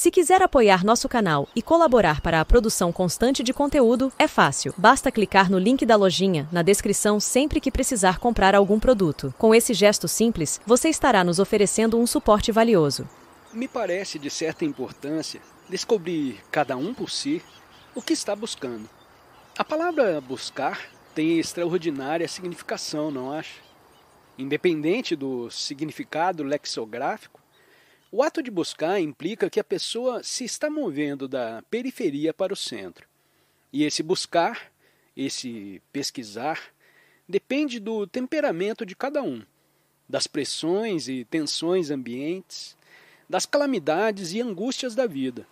Se quiser apoiar nosso canal e colaborar para a produção constante de conteúdo, é fácil. Basta clicar no link da lojinha na descrição sempre que precisar comprar algum produto. Com esse gesto simples, você estará nos oferecendo um suporte valioso. Me parece de certa importância descobrir, cada um por si, o que está buscando. A palavra buscar tem extraordinária significação, não acha? Independente do significado lexográfico, o ato de buscar implica que a pessoa se está movendo da periferia para o centro. E esse buscar, esse pesquisar, depende do temperamento de cada um, das pressões e tensões ambientes, das calamidades e angústias da vida,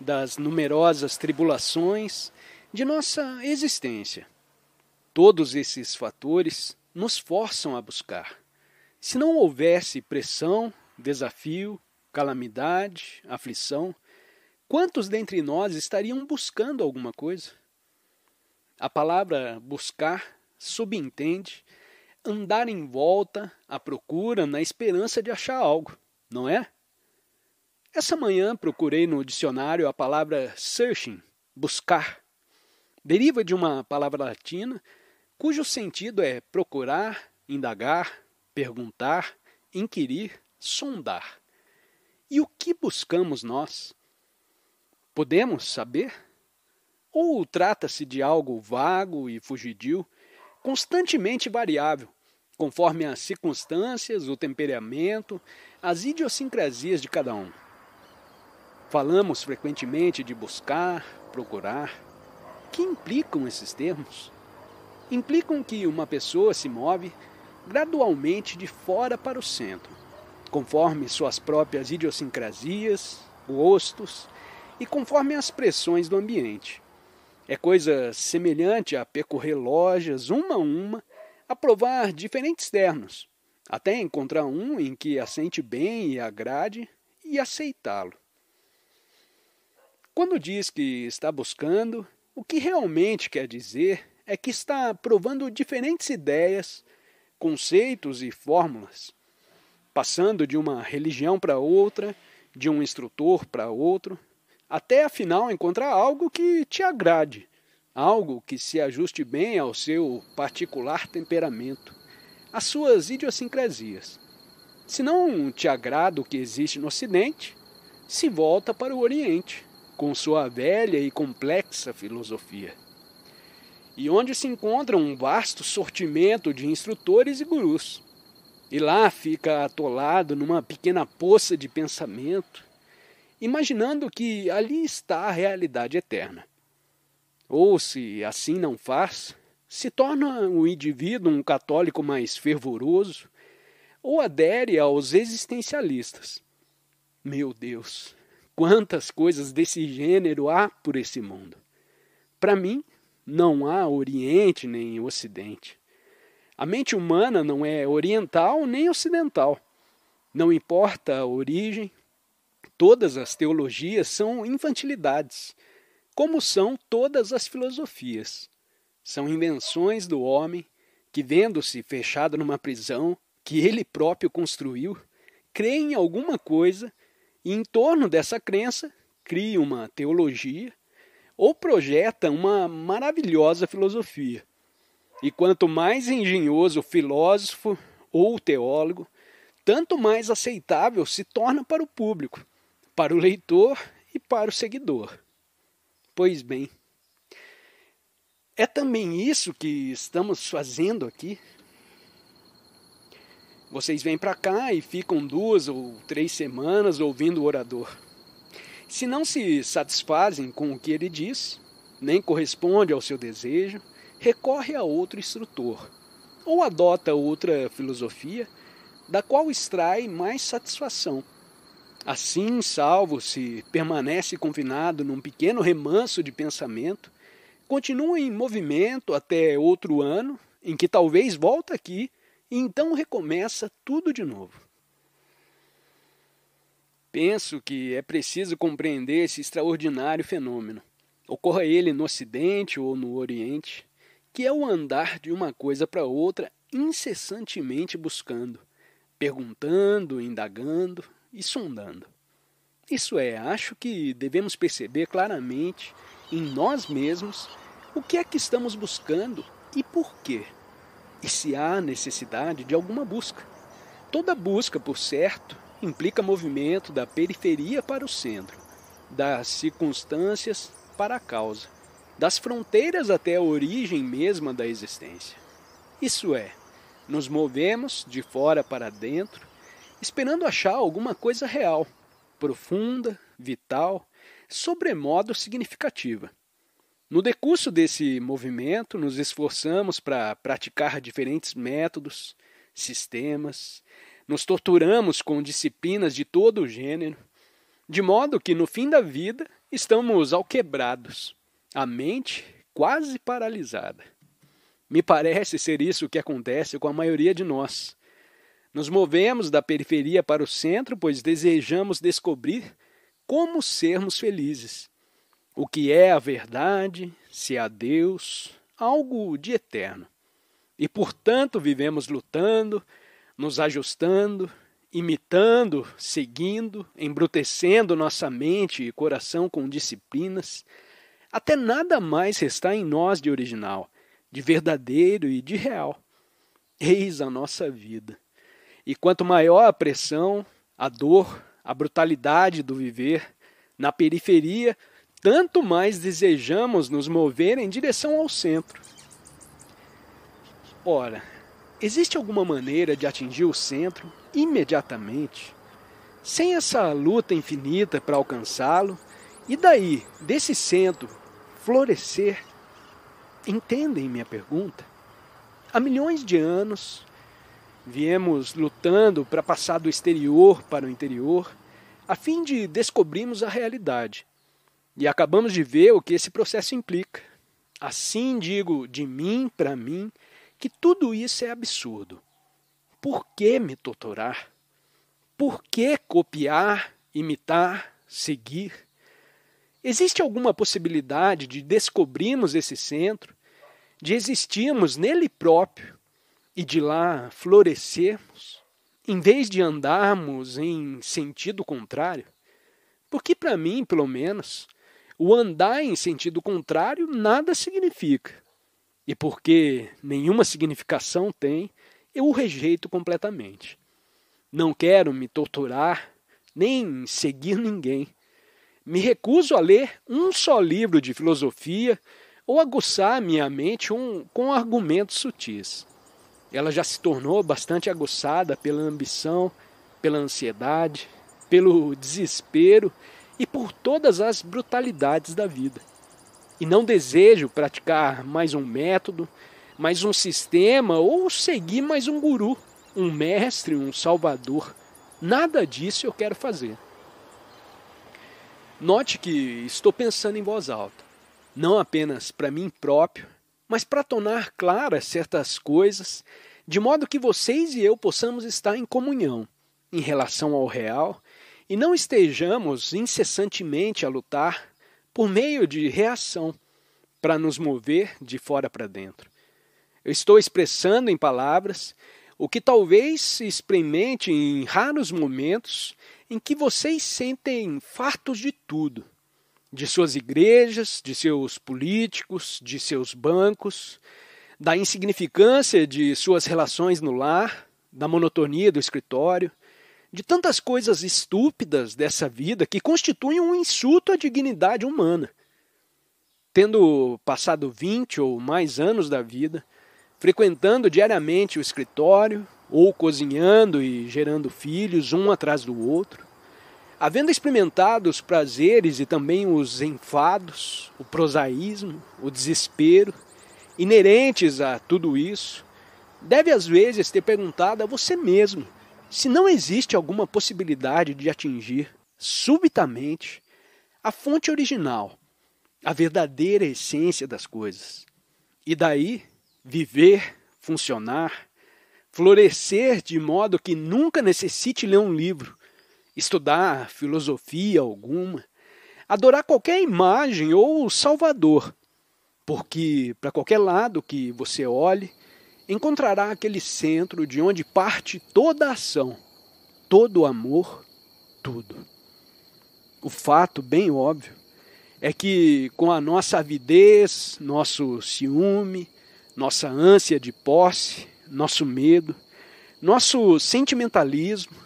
das numerosas tribulações de nossa existência. Todos esses fatores nos forçam a buscar. Se não houvesse pressão, desafio, calamidade, aflição, quantos dentre nós estariam buscando alguma coisa? A palavra buscar subentende andar em volta à procura na esperança de achar algo, não é? Essa manhã procurei no dicionário a palavra searching, buscar. Deriva de uma palavra latina cujo sentido é procurar, indagar, perguntar, inquirir, sondar. E o que buscamos nós? Podemos saber? Ou trata-se de algo vago e fugidio, constantemente variável, conforme as circunstâncias, o temperamento, as idiosincrasias de cada um? Falamos frequentemente de buscar, procurar. Que implicam esses termos? Implicam que uma pessoa se move gradualmente de fora para o centro, conforme suas próprias idiosincrasias, gostos e conforme as pressões do ambiente. É coisa semelhante a percorrer lojas uma a uma, a provar diferentes ternos, até encontrar um em que assente bem e agrade e aceitá-lo. Quando diz que está buscando, o que realmente quer dizer é que está provando diferentes ideias, conceitos e fórmulas passando de uma religião para outra, de um instrutor para outro, até afinal encontrar algo que te agrade, algo que se ajuste bem ao seu particular temperamento, às suas idiosincrasias. Se não te agrada o que existe no Ocidente, se volta para o Oriente, com sua velha e complexa filosofia. E onde se encontra um vasto sortimento de instrutores e gurus e lá fica atolado numa pequena poça de pensamento, imaginando que ali está a realidade eterna. Ou, se assim não faz, se torna o indivíduo um católico mais fervoroso, ou adere aos existencialistas. Meu Deus, quantas coisas desse gênero há por esse mundo! Para mim, não há Oriente nem Ocidente. A mente humana não é oriental nem ocidental. Não importa a origem, todas as teologias são infantilidades, como são todas as filosofias. São invenções do homem que, vendo-se fechado numa prisão que ele próprio construiu, crê em alguma coisa e, em torno dessa crença, cria uma teologia ou projeta uma maravilhosa filosofia e quanto mais engenhoso o filósofo ou o teólogo, tanto mais aceitável se torna para o público, para o leitor e para o seguidor. Pois bem, é também isso que estamos fazendo aqui. Vocês vêm para cá e ficam duas ou três semanas ouvindo o orador. Se não se satisfazem com o que ele diz, nem corresponde ao seu desejo, recorre a outro instrutor, ou adota outra filosofia, da qual extrai mais satisfação. Assim, salvo se permanece confinado num pequeno remanso de pensamento, continua em movimento até outro ano, em que talvez volta aqui e então recomeça tudo de novo. Penso que é preciso compreender esse extraordinário fenômeno. Ocorra ele no Ocidente ou no Oriente, que é o andar de uma coisa para outra incessantemente buscando, perguntando, indagando e sondando. Isso é, acho que devemos perceber claramente em nós mesmos o que é que estamos buscando e por quê, e se há necessidade de alguma busca. Toda busca, por certo, implica movimento da periferia para o centro, das circunstâncias para a causa das fronteiras até a origem mesma da existência. Isso é, nos movemos de fora para dentro, esperando achar alguma coisa real, profunda, vital, sobremodo significativa. No decurso desse movimento, nos esforçamos para praticar diferentes métodos, sistemas, nos torturamos com disciplinas de todo o gênero, de modo que no fim da vida estamos alquebrados a mente quase paralisada. Me parece ser isso que acontece com a maioria de nós. Nos movemos da periferia para o centro, pois desejamos descobrir como sermos felizes. O que é a verdade, se há Deus, algo de eterno. E, portanto, vivemos lutando, nos ajustando, imitando, seguindo, embrutecendo nossa mente e coração com disciplinas, até nada mais restar em nós de original, de verdadeiro e de real. Eis a nossa vida. E quanto maior a pressão, a dor, a brutalidade do viver, na periferia, tanto mais desejamos nos mover em direção ao centro. Ora, existe alguma maneira de atingir o centro imediatamente, sem essa luta infinita para alcançá-lo e daí, desse centro florescer, entendem minha pergunta? Há milhões de anos viemos lutando para passar do exterior para o interior, a fim de descobrirmos a realidade. E acabamos de ver o que esse processo implica. Assim digo de mim para mim que tudo isso é absurdo. Por que me torturar? Por que copiar, imitar, seguir? Existe alguma possibilidade de descobrirmos esse centro, de existirmos nele próprio e de lá florescermos, em vez de andarmos em sentido contrário? Porque, para mim, pelo menos, o andar em sentido contrário nada significa. E porque nenhuma significação tem, eu o rejeito completamente. Não quero me torturar, nem seguir ninguém me recuso a ler um só livro de filosofia ou aguçar minha mente um, com argumentos sutis. Ela já se tornou bastante aguçada pela ambição, pela ansiedade, pelo desespero e por todas as brutalidades da vida. E não desejo praticar mais um método, mais um sistema ou seguir mais um guru, um mestre, um salvador. Nada disso eu quero fazer. Note que estou pensando em voz alta, não apenas para mim próprio, mas para tornar claras certas coisas, de modo que vocês e eu possamos estar em comunhão em relação ao real e não estejamos incessantemente a lutar por meio de reação para nos mover de fora para dentro. Eu estou expressando em palavras o que talvez se experimente em raros momentos em que vocês sentem fartos de tudo, de suas igrejas, de seus políticos, de seus bancos, da insignificância de suas relações no lar, da monotonia do escritório, de tantas coisas estúpidas dessa vida que constituem um insulto à dignidade humana. Tendo passado 20 ou mais anos da vida, frequentando diariamente o escritório, ou cozinhando e gerando filhos um atrás do outro. Havendo experimentado os prazeres e também os enfados, o prosaísmo, o desespero, inerentes a tudo isso, deve às vezes ter perguntado a você mesmo se não existe alguma possibilidade de atingir subitamente a fonte original, a verdadeira essência das coisas. E daí viver, funcionar, florescer de modo que nunca necessite ler um livro, estudar filosofia alguma, adorar qualquer imagem ou salvador, porque para qualquer lado que você olhe, encontrará aquele centro de onde parte toda a ação, todo o amor, tudo. O fato bem óbvio é que com a nossa avidez, nosso ciúme, nossa ânsia de posse, nosso medo, nosso sentimentalismo,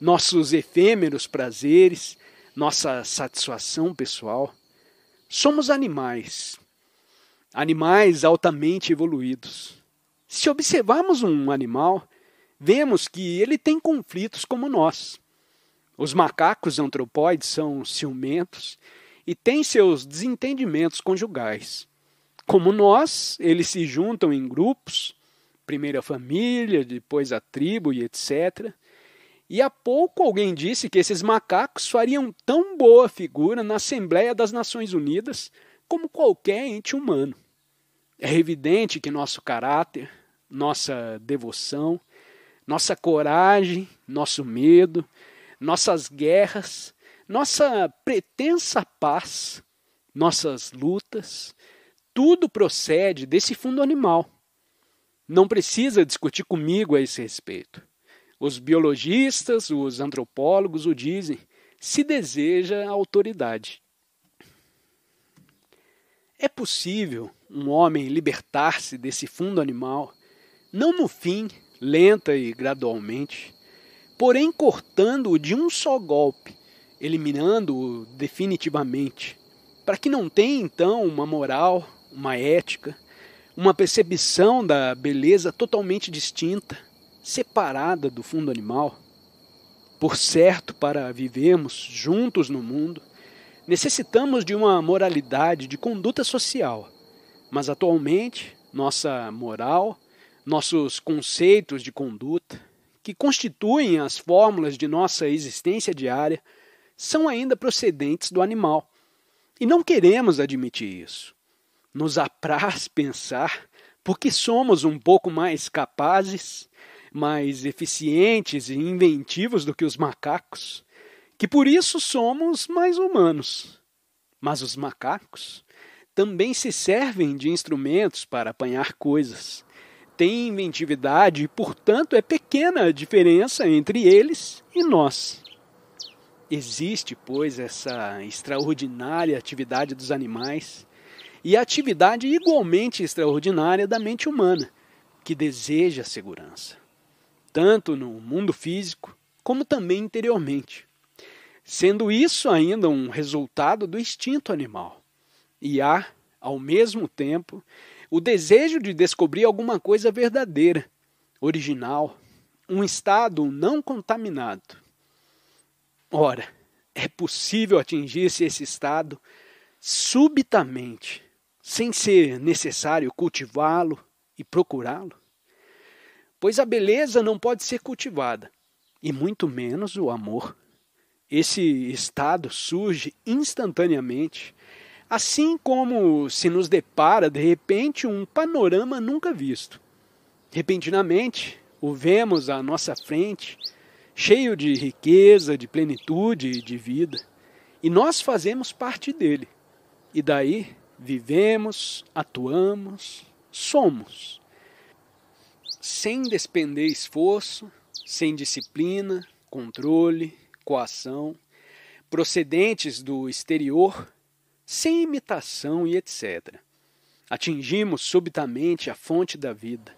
nossos efêmeros prazeres, nossa satisfação pessoal. Somos animais, animais altamente evoluídos. Se observarmos um animal, vemos que ele tem conflitos como nós. Os macacos antropóides são ciumentos e têm seus desentendimentos conjugais. Como nós, eles se juntam em grupos primeiro a família, depois a tribo e etc. E há pouco alguém disse que esses macacos fariam tão boa figura na Assembleia das Nações Unidas como qualquer ente humano. É evidente que nosso caráter, nossa devoção, nossa coragem, nosso medo, nossas guerras, nossa pretensa paz, nossas lutas, tudo procede desse fundo animal não precisa discutir comigo a esse respeito. Os biologistas, os antropólogos o dizem, se deseja autoridade. É possível um homem libertar-se desse fundo animal, não no fim, lenta e gradualmente, porém cortando-o de um só golpe, eliminando-o definitivamente, para que não tenha então uma moral, uma ética, uma percepção da beleza totalmente distinta, separada do fundo animal. Por certo, para vivermos juntos no mundo, necessitamos de uma moralidade de conduta social. Mas atualmente, nossa moral, nossos conceitos de conduta, que constituem as fórmulas de nossa existência diária, são ainda procedentes do animal. E não queremos admitir isso nos apraz pensar, porque somos um pouco mais capazes, mais eficientes e inventivos do que os macacos, que por isso somos mais humanos. Mas os macacos também se servem de instrumentos para apanhar coisas. Têm inventividade e, portanto, é pequena a diferença entre eles e nós. Existe, pois, essa extraordinária atividade dos animais e a atividade igualmente extraordinária da mente humana, que deseja segurança, tanto no mundo físico como também interiormente, sendo isso ainda um resultado do instinto animal. E há, ao mesmo tempo, o desejo de descobrir alguma coisa verdadeira, original, um estado não contaminado. Ora, é possível atingir-se esse estado subitamente sem ser necessário cultivá-lo e procurá-lo? Pois a beleza não pode ser cultivada, e muito menos o amor. Esse estado surge instantaneamente, assim como se nos depara de repente um panorama nunca visto. Repentinamente, o vemos à nossa frente, cheio de riqueza, de plenitude e de vida, e nós fazemos parte dele. E daí vivemos, atuamos, somos, sem despender esforço, sem disciplina, controle, coação, procedentes do exterior, sem imitação e etc. Atingimos subitamente a fonte da vida,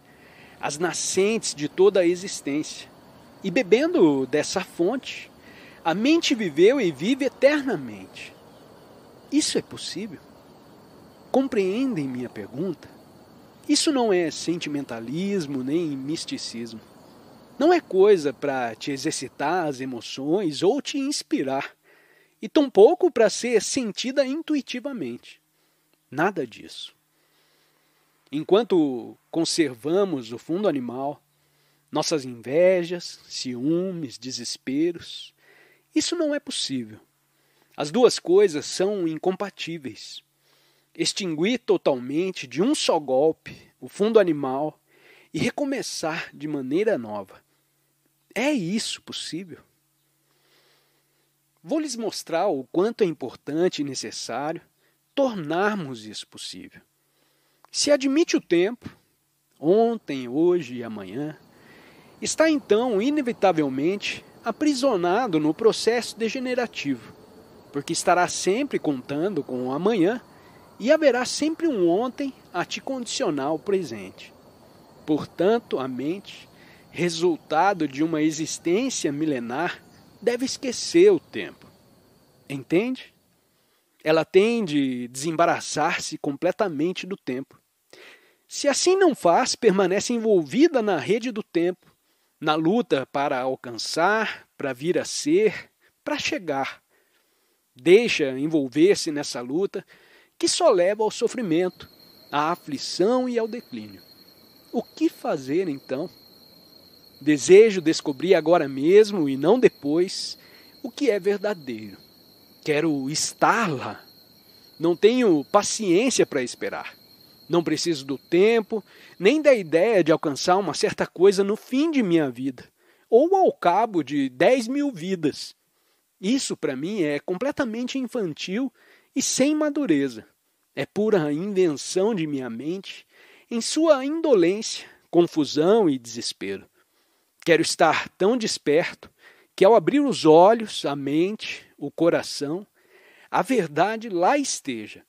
as nascentes de toda a existência, e bebendo dessa fonte, a mente viveu e vive eternamente. Isso é possível? Compreendem minha pergunta? Isso não é sentimentalismo nem misticismo. Não é coisa para te exercitar as emoções ou te inspirar, e tampouco para ser sentida intuitivamente. Nada disso. Enquanto conservamos o fundo animal, nossas invejas, ciúmes, desesperos, isso não é possível. As duas coisas são incompatíveis extinguir totalmente de um só golpe o fundo animal e recomeçar de maneira nova. É isso possível? Vou lhes mostrar o quanto é importante e necessário tornarmos isso possível. Se admite o tempo, ontem, hoje e amanhã, está então, inevitavelmente, aprisionado no processo degenerativo, porque estará sempre contando com o amanhã e haverá sempre um ontem a te condicionar ao presente. Portanto, a mente, resultado de uma existência milenar, deve esquecer o tempo. Entende? Ela tende a desembaraçar-se completamente do tempo. Se assim não faz, permanece envolvida na rede do tempo, na luta para alcançar, para vir a ser, para chegar. Deixa envolver-se nessa luta que só leva ao sofrimento, à aflição e ao declínio. O que fazer então? Desejo descobrir agora mesmo e não depois o que é verdadeiro. Quero estar lá. Não tenho paciência para esperar. Não preciso do tempo, nem da ideia de alcançar uma certa coisa no fim de minha vida, ou ao cabo de dez mil vidas. Isso, para mim, é completamente infantil e sem madureza. É pura invenção de minha mente, em sua indolência, confusão e desespero. Quero estar tão desperto que, ao abrir os olhos, a mente, o coração, a verdade lá esteja.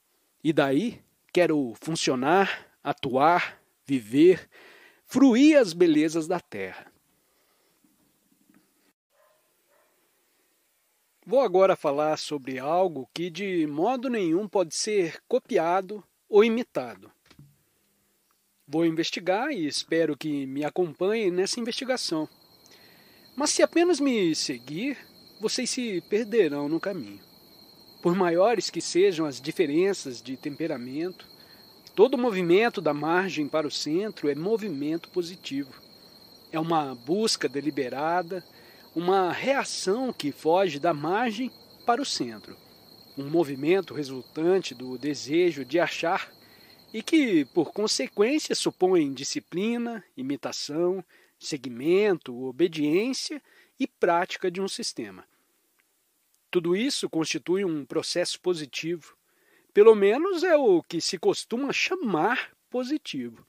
E daí quero funcionar, atuar, viver, fruir as belezas da terra. Vou agora falar sobre algo que de modo nenhum pode ser copiado ou imitado. Vou investigar e espero que me acompanhem nessa investigação. Mas se apenas me seguir, vocês se perderão no caminho. Por maiores que sejam as diferenças de temperamento, todo movimento da margem para o centro é movimento positivo. É uma busca deliberada uma reação que foge da margem para o centro, um movimento resultante do desejo de achar e que, por consequência, supõe disciplina, imitação, segmento, obediência e prática de um sistema. Tudo isso constitui um processo positivo. Pelo menos é o que se costuma chamar positivo.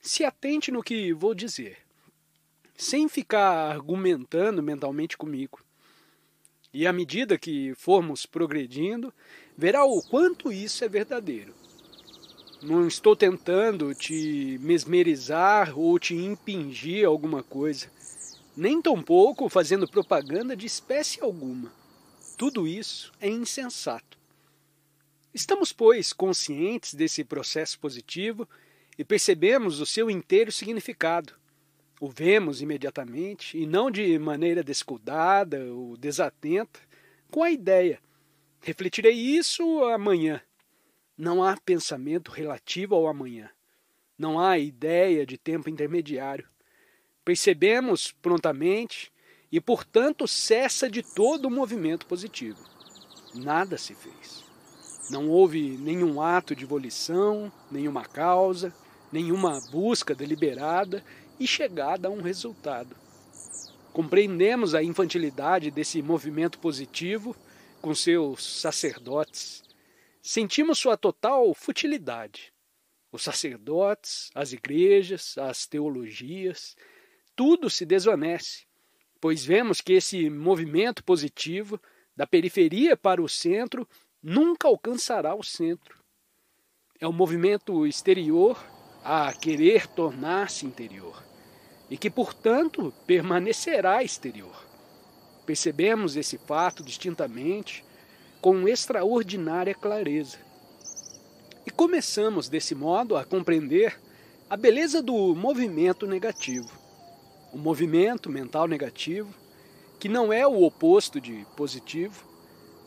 Se atente no que vou dizer sem ficar argumentando mentalmente comigo. E à medida que formos progredindo, verá o quanto isso é verdadeiro. Não estou tentando te mesmerizar ou te impingir alguma coisa, nem tampouco fazendo propaganda de espécie alguma. Tudo isso é insensato. Estamos, pois, conscientes desse processo positivo e percebemos o seu inteiro significado o vemos imediatamente, e não de maneira descuidada ou desatenta, com a ideia: refletirei isso amanhã. Não há pensamento relativo ao amanhã. Não há ideia de tempo intermediário. Percebemos prontamente e, portanto, cessa de todo o movimento positivo. Nada se fez. Não houve nenhum ato de volição, nenhuma causa, nenhuma busca deliberada e chegada a um resultado. Compreendemos a infantilidade desse movimento positivo com seus sacerdotes. Sentimos sua total futilidade. Os sacerdotes, as igrejas, as teologias, tudo se desvanece, pois vemos que esse movimento positivo, da periferia para o centro, nunca alcançará o centro. É um movimento exterior a querer tornar-se interior e que, portanto, permanecerá exterior. Percebemos esse fato distintamente com extraordinária clareza. E começamos, desse modo, a compreender a beleza do movimento negativo. O movimento mental negativo, que não é o oposto de positivo,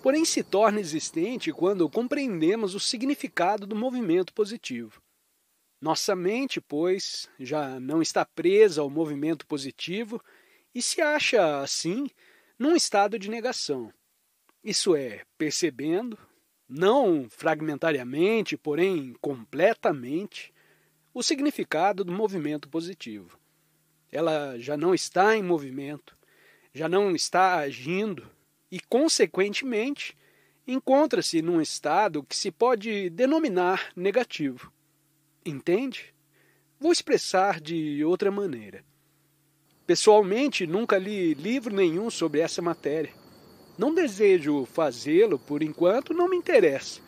porém se torna existente quando compreendemos o significado do movimento positivo. Nossa mente, pois, já não está presa ao movimento positivo e se acha, assim, num estado de negação. Isso é, percebendo, não fragmentariamente, porém completamente, o significado do movimento positivo. Ela já não está em movimento, já não está agindo e, consequentemente, encontra-se num estado que se pode denominar negativo. Entende? Vou expressar de outra maneira. Pessoalmente, nunca li livro nenhum sobre essa matéria. Não desejo fazê-lo por enquanto, não me interessa,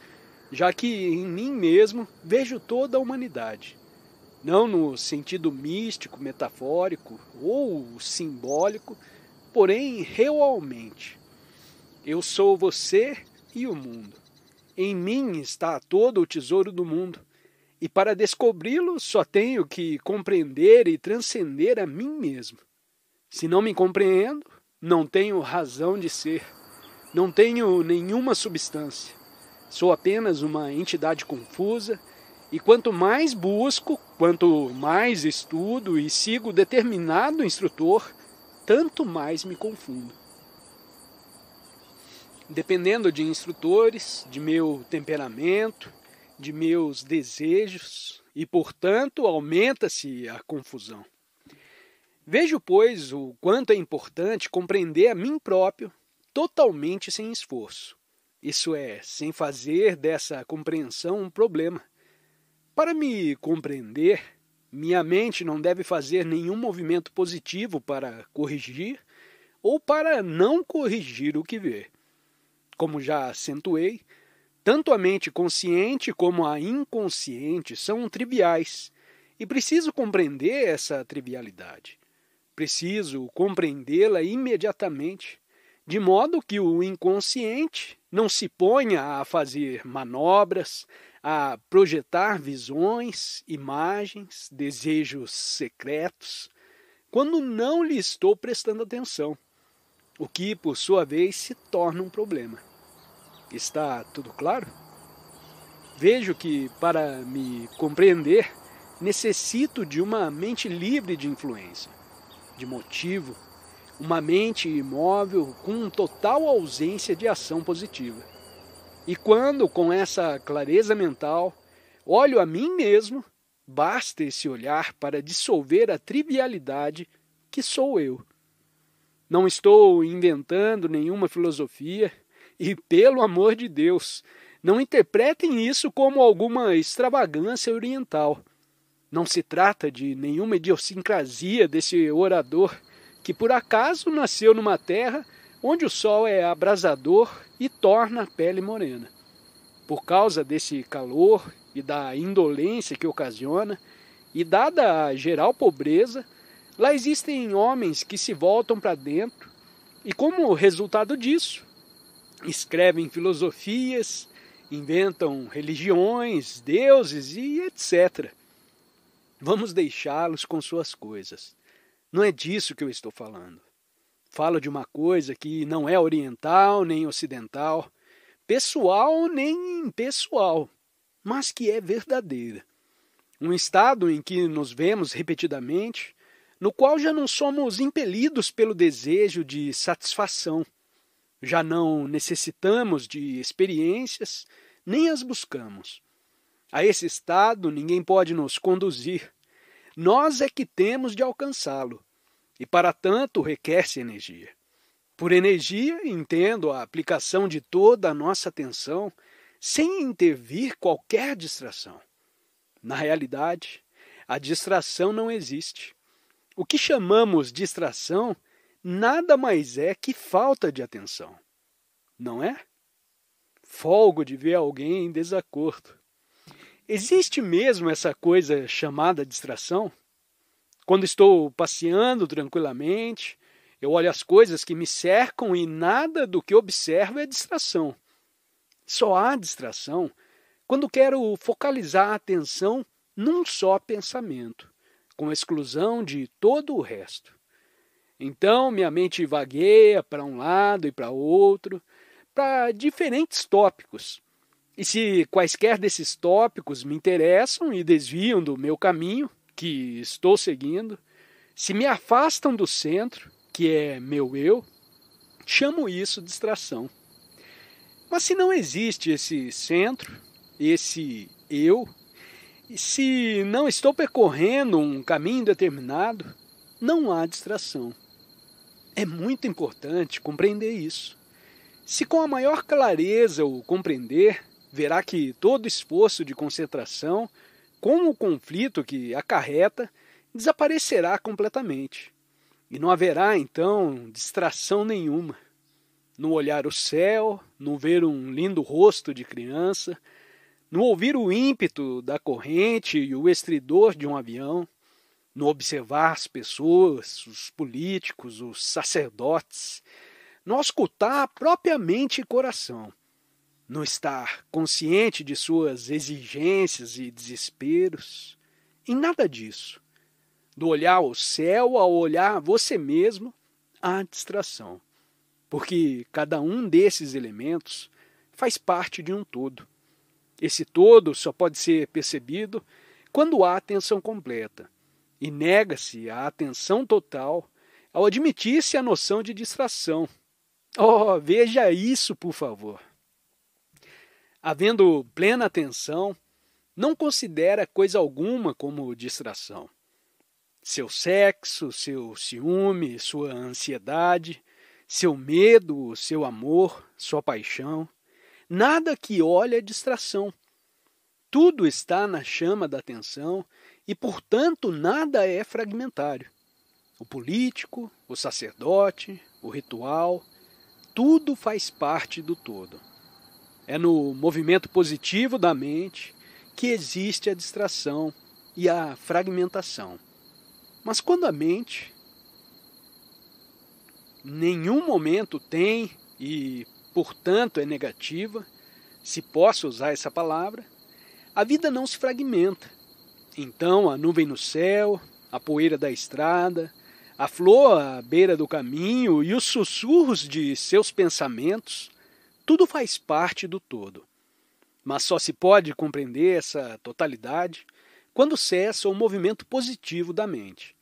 já que em mim mesmo vejo toda a humanidade. Não no sentido místico, metafórico ou simbólico, porém realmente. Eu sou você e o mundo. Em mim está todo o tesouro do mundo. E para descobri-lo, só tenho que compreender e transcender a mim mesmo. Se não me compreendo, não tenho razão de ser, não tenho nenhuma substância. Sou apenas uma entidade confusa, e quanto mais busco, quanto mais estudo e sigo determinado instrutor, tanto mais me confundo. Dependendo de instrutores, de meu temperamento, de meus desejos e, portanto, aumenta-se a confusão. Vejo, pois, o quanto é importante compreender a mim próprio totalmente sem esforço. Isso é, sem fazer dessa compreensão um problema. Para me compreender, minha mente não deve fazer nenhum movimento positivo para corrigir ou para não corrigir o que vê. Como já acentuei, tanto a mente consciente como a inconsciente são triviais, e preciso compreender essa trivialidade. Preciso compreendê-la imediatamente, de modo que o inconsciente não se ponha a fazer manobras, a projetar visões, imagens, desejos secretos, quando não lhe estou prestando atenção, o que, por sua vez, se torna um problema. Está tudo claro? Vejo que, para me compreender, necessito de uma mente livre de influência, de motivo, uma mente imóvel com total ausência de ação positiva. E quando, com essa clareza mental, olho a mim mesmo, basta esse olhar para dissolver a trivialidade que sou eu. Não estou inventando nenhuma filosofia, e pelo amor de Deus, não interpretem isso como alguma extravagância oriental. Não se trata de nenhuma idiosincrasia desse orador, que por acaso nasceu numa terra onde o sol é abrasador e torna a pele morena. Por causa desse calor e da indolência que ocasiona, e dada a geral pobreza, lá existem homens que se voltam para dentro, e como resultado disso, escrevem filosofias, inventam religiões, deuses e etc. Vamos deixá-los com suas coisas. Não é disso que eu estou falando. Falo de uma coisa que não é oriental nem ocidental, pessoal nem impessoal, mas que é verdadeira. Um estado em que nos vemos repetidamente, no qual já não somos impelidos pelo desejo de satisfação já não necessitamos de experiências, nem as buscamos. A esse estado ninguém pode nos conduzir. Nós é que temos de alcançá-lo, e para tanto requer-se energia. Por energia, entendo a aplicação de toda a nossa atenção sem intervir qualquer distração. Na realidade, a distração não existe. O que chamamos distração nada mais é que falta de atenção, não é? Folgo de ver alguém em desacordo. Existe mesmo essa coisa chamada distração? Quando estou passeando tranquilamente, eu olho as coisas que me cercam e nada do que observo é distração. Só há distração quando quero focalizar a atenção num só pensamento, com exclusão de todo o resto. Então minha mente vagueia para um lado e para outro, para diferentes tópicos. E se quaisquer desses tópicos me interessam e desviam do meu caminho, que estou seguindo, se me afastam do centro, que é meu eu, chamo isso distração. Mas se não existe esse centro, esse eu, e se não estou percorrendo um caminho determinado, não há distração. É muito importante compreender isso. Se com a maior clareza o compreender, verá que todo esforço de concentração, como o conflito que acarreta, desaparecerá completamente. E não haverá, então, distração nenhuma. No olhar o céu, no ver um lindo rosto de criança, no ouvir o ímpeto da corrente e o estridor de um avião, no observar as pessoas, os políticos, os sacerdotes, no escutar propriamente e coração, no estar consciente de suas exigências e desesperos, em nada disso. Do olhar ao céu ao olhar você mesmo, há distração, porque cada um desses elementos faz parte de um todo. Esse todo só pode ser percebido quando há atenção completa e nega-se a atenção total ao admitir-se a noção de distração. Oh, veja isso, por favor. Havendo plena atenção, não considera coisa alguma como distração. Seu sexo, seu ciúme, sua ansiedade, seu medo, seu amor, sua paixão, nada que olha é distração. Tudo está na chama da atenção e, portanto, nada é fragmentário. O político, o sacerdote, o ritual, tudo faz parte do todo. É no movimento positivo da mente que existe a distração e a fragmentação. Mas quando a mente nenhum momento tem e, portanto, é negativa, se posso usar essa palavra, a vida não se fragmenta, então a nuvem no céu, a poeira da estrada, a flor à beira do caminho e os sussurros de seus pensamentos, tudo faz parte do todo. Mas só se pode compreender essa totalidade quando cessa o movimento positivo da mente.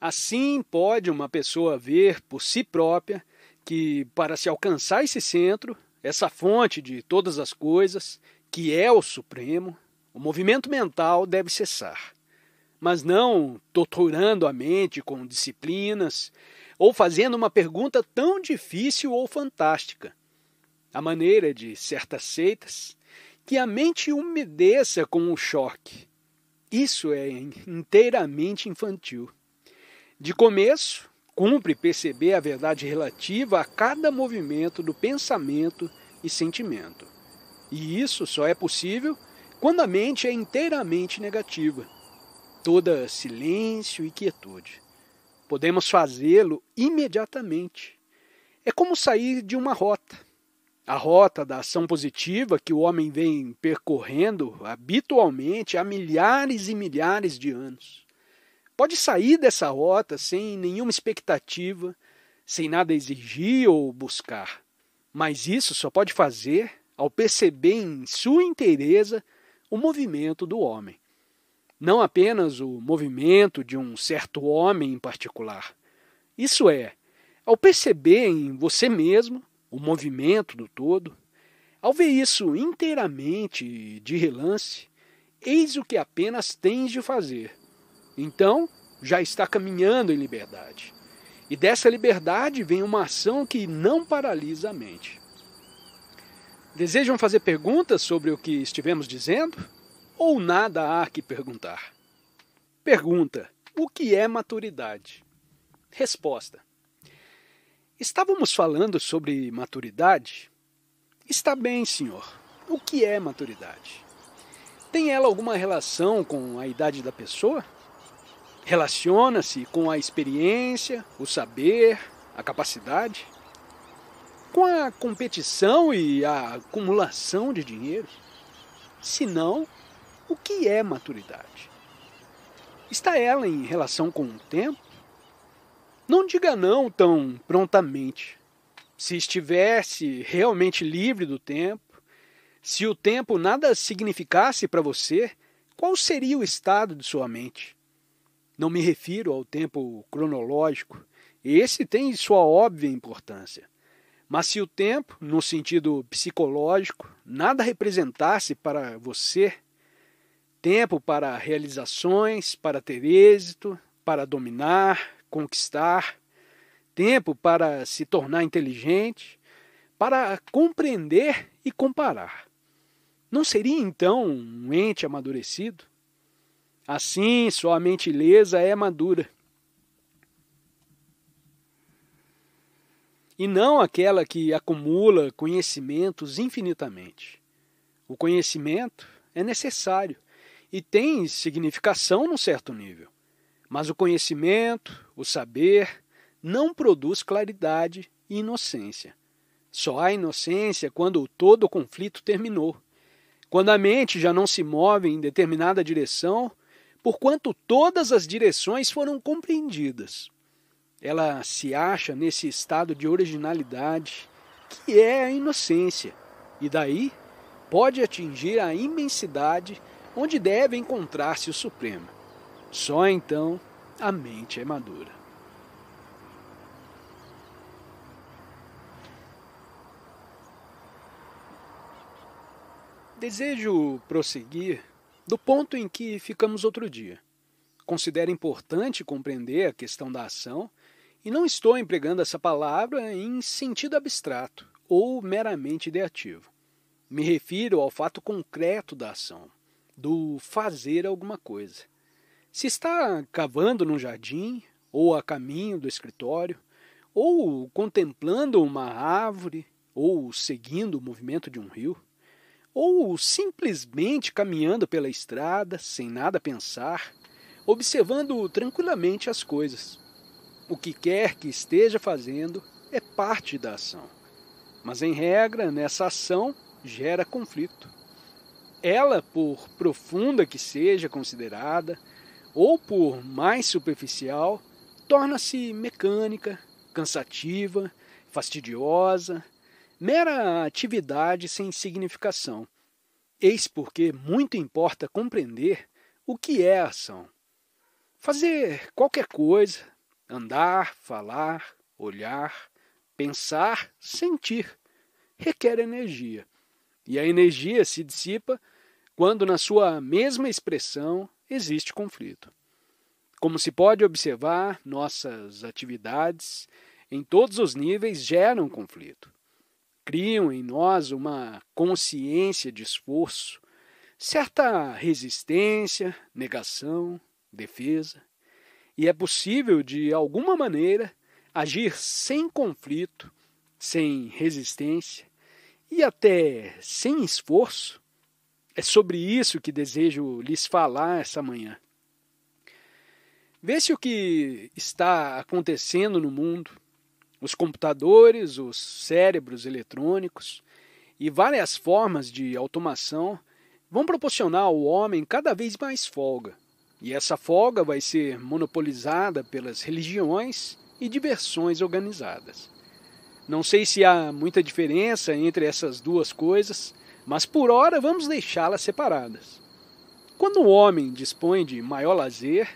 Assim, pode uma pessoa ver por si própria que, para se alcançar esse centro, essa fonte de todas as coisas, que é o Supremo, o movimento mental deve cessar, mas não torturando a mente com disciplinas ou fazendo uma pergunta tão difícil ou fantástica. A maneira de certas seitas que a mente umedeça com um choque. Isso é inteiramente infantil. De começo, cumpre perceber a verdade relativa a cada movimento do pensamento e sentimento. E isso só é possível quando a mente é inteiramente negativa, toda silêncio e quietude, podemos fazê-lo imediatamente. É como sair de uma rota. A rota da ação positiva que o homem vem percorrendo habitualmente há milhares e milhares de anos. Pode sair dessa rota sem nenhuma expectativa, sem nada exigir ou buscar. Mas isso só pode fazer ao perceber em sua inteireza o movimento do homem. Não apenas o movimento de um certo homem em particular. Isso é, ao perceber em você mesmo o movimento do todo, ao ver isso inteiramente de relance, eis o que apenas tens de fazer. Então, já está caminhando em liberdade. E dessa liberdade vem uma ação que não paralisa a mente. Desejam fazer perguntas sobre o que estivemos dizendo? Ou nada há que perguntar? Pergunta: O que é maturidade? Resposta: Estávamos falando sobre maturidade? Está bem, senhor. O que é maturidade? Tem ela alguma relação com a idade da pessoa? Relaciona-se com a experiência, o saber, a capacidade? com a competição e a acumulação de dinheiro? Se não, o que é maturidade? Está ela em relação com o tempo? Não diga não tão prontamente. Se estivesse realmente livre do tempo, se o tempo nada significasse para você, qual seria o estado de sua mente? Não me refiro ao tempo cronológico, esse tem sua óbvia importância. Mas se o tempo, no sentido psicológico, nada representasse para você, tempo para realizações, para ter êxito, para dominar, conquistar, tempo para se tornar inteligente, para compreender e comparar. Não seria então um ente amadurecido? Assim, sua mente leza é madura e não aquela que acumula conhecimentos infinitamente. O conhecimento é necessário e tem significação num certo nível, mas o conhecimento, o saber, não produz claridade e inocência. Só há inocência quando todo o conflito terminou, quando a mente já não se move em determinada direção, porquanto todas as direções foram compreendidas ela se acha nesse estado de originalidade que é a inocência, e daí pode atingir a imensidade onde deve encontrar-se o Supremo. Só então a mente é madura. Desejo prosseguir do ponto em que ficamos outro dia. Considero importante compreender a questão da ação e não estou empregando essa palavra em sentido abstrato ou meramente ideativo. Me refiro ao fato concreto da ação, do fazer alguma coisa. Se está cavando num jardim, ou a caminho do escritório, ou contemplando uma árvore, ou seguindo o movimento de um rio, ou simplesmente caminhando pela estrada sem nada pensar, observando tranquilamente as coisas. O que quer que esteja fazendo é parte da ação. Mas, em regra, nessa ação gera conflito. Ela, por profunda que seja considerada, ou por mais superficial, torna-se mecânica, cansativa, fastidiosa, mera atividade sem significação. Eis porque muito importa compreender o que é a ação. Fazer qualquer coisa, Andar, falar, olhar, pensar, sentir requer energia. E a energia se dissipa quando, na sua mesma expressão, existe conflito. Como se pode observar, nossas atividades, em todos os níveis, geram conflito. Criam em nós uma consciência de esforço, certa resistência, negação, defesa. E é possível, de alguma maneira, agir sem conflito, sem resistência e até sem esforço. É sobre isso que desejo lhes falar essa manhã. Vê se o que está acontecendo no mundo, os computadores, os cérebros eletrônicos e várias formas de automação vão proporcionar ao homem cada vez mais folga, e essa folga vai ser monopolizada pelas religiões e diversões organizadas. Não sei se há muita diferença entre essas duas coisas, mas por hora vamos deixá-las separadas. Quando o homem dispõe de maior lazer,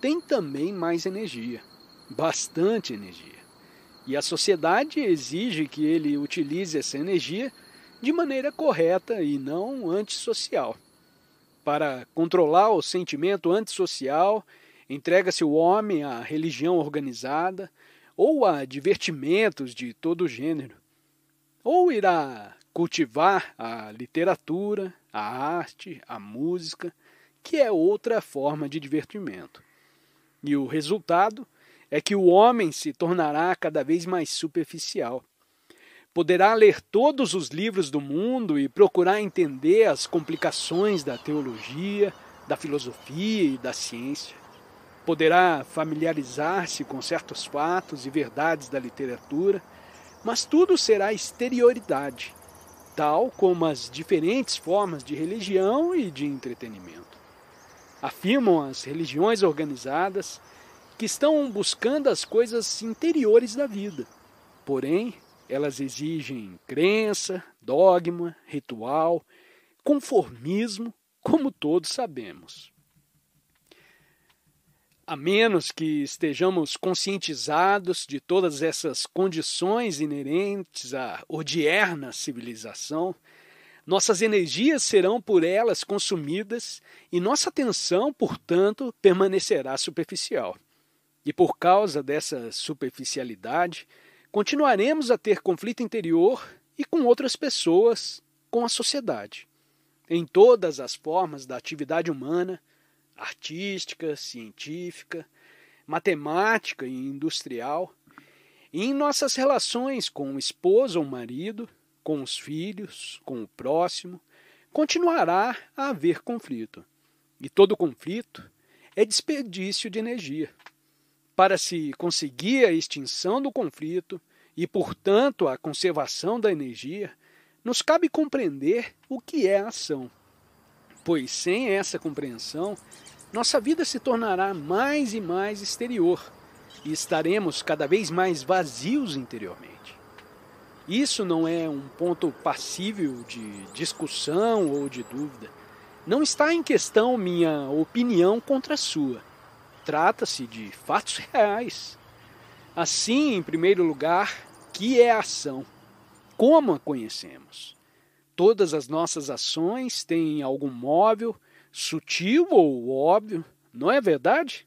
tem também mais energia, bastante energia. E a sociedade exige que ele utilize essa energia de maneira correta e não antissocial para controlar o sentimento antissocial, entrega-se o homem à religião organizada ou a divertimentos de todo gênero. Ou irá cultivar a literatura, a arte, a música, que é outra forma de divertimento. E o resultado é que o homem se tornará cada vez mais superficial, poderá ler todos os livros do mundo e procurar entender as complicações da teologia, da filosofia e da ciência. Poderá familiarizar-se com certos fatos e verdades da literatura, mas tudo será exterioridade, tal como as diferentes formas de religião e de entretenimento. Afirmam as religiões organizadas que estão buscando as coisas interiores da vida. Porém, elas exigem crença, dogma, ritual, conformismo, como todos sabemos. A menos que estejamos conscientizados de todas essas condições inerentes à odierna civilização, nossas energias serão por elas consumidas e nossa atenção, portanto, permanecerá superficial. E por causa dessa superficialidade, continuaremos a ter conflito interior e com outras pessoas, com a sociedade. Em todas as formas da atividade humana, artística, científica, matemática e industrial, e em nossas relações com o esposo ou marido, com os filhos, com o próximo, continuará a haver conflito. E todo conflito é desperdício de energia para se conseguir a extinção do conflito e, portanto, a conservação da energia, nos cabe compreender o que é a ação. Pois sem essa compreensão, nossa vida se tornará mais e mais exterior e estaremos cada vez mais vazios interiormente. Isso não é um ponto passível de discussão ou de dúvida. Não está em questão minha opinião contra a sua Trata-se de fatos reais. Assim, em primeiro lugar, que é a ação? Como a conhecemos? Todas as nossas ações têm algum móvel, sutil ou óbvio, não é verdade?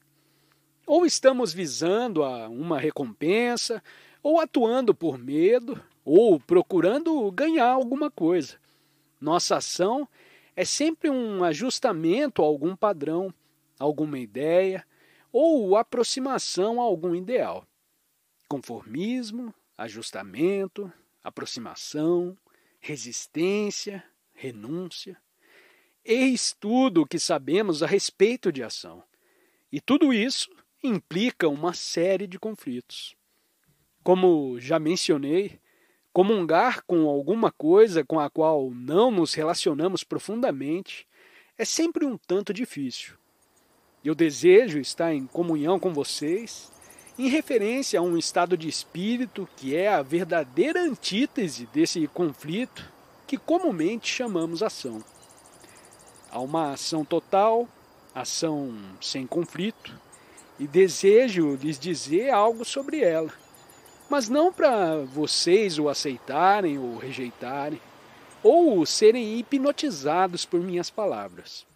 Ou estamos visando a uma recompensa, ou atuando por medo, ou procurando ganhar alguma coisa. Nossa ação é sempre um ajustamento a algum padrão, alguma ideia, ou aproximação a algum ideal. Conformismo, ajustamento, aproximação, resistência, renúncia. Eis tudo o que sabemos a respeito de ação. E tudo isso implica uma série de conflitos. Como já mencionei, comungar com alguma coisa com a qual não nos relacionamos profundamente é sempre um tanto difícil, eu desejo estar em comunhão com vocês, em referência a um estado de espírito que é a verdadeira antítese desse conflito que comumente chamamos ação. Há uma ação total, ação sem conflito, e desejo lhes dizer algo sobre ela, mas não para vocês o aceitarem ou rejeitarem, ou serem hipnotizados por minhas palavras.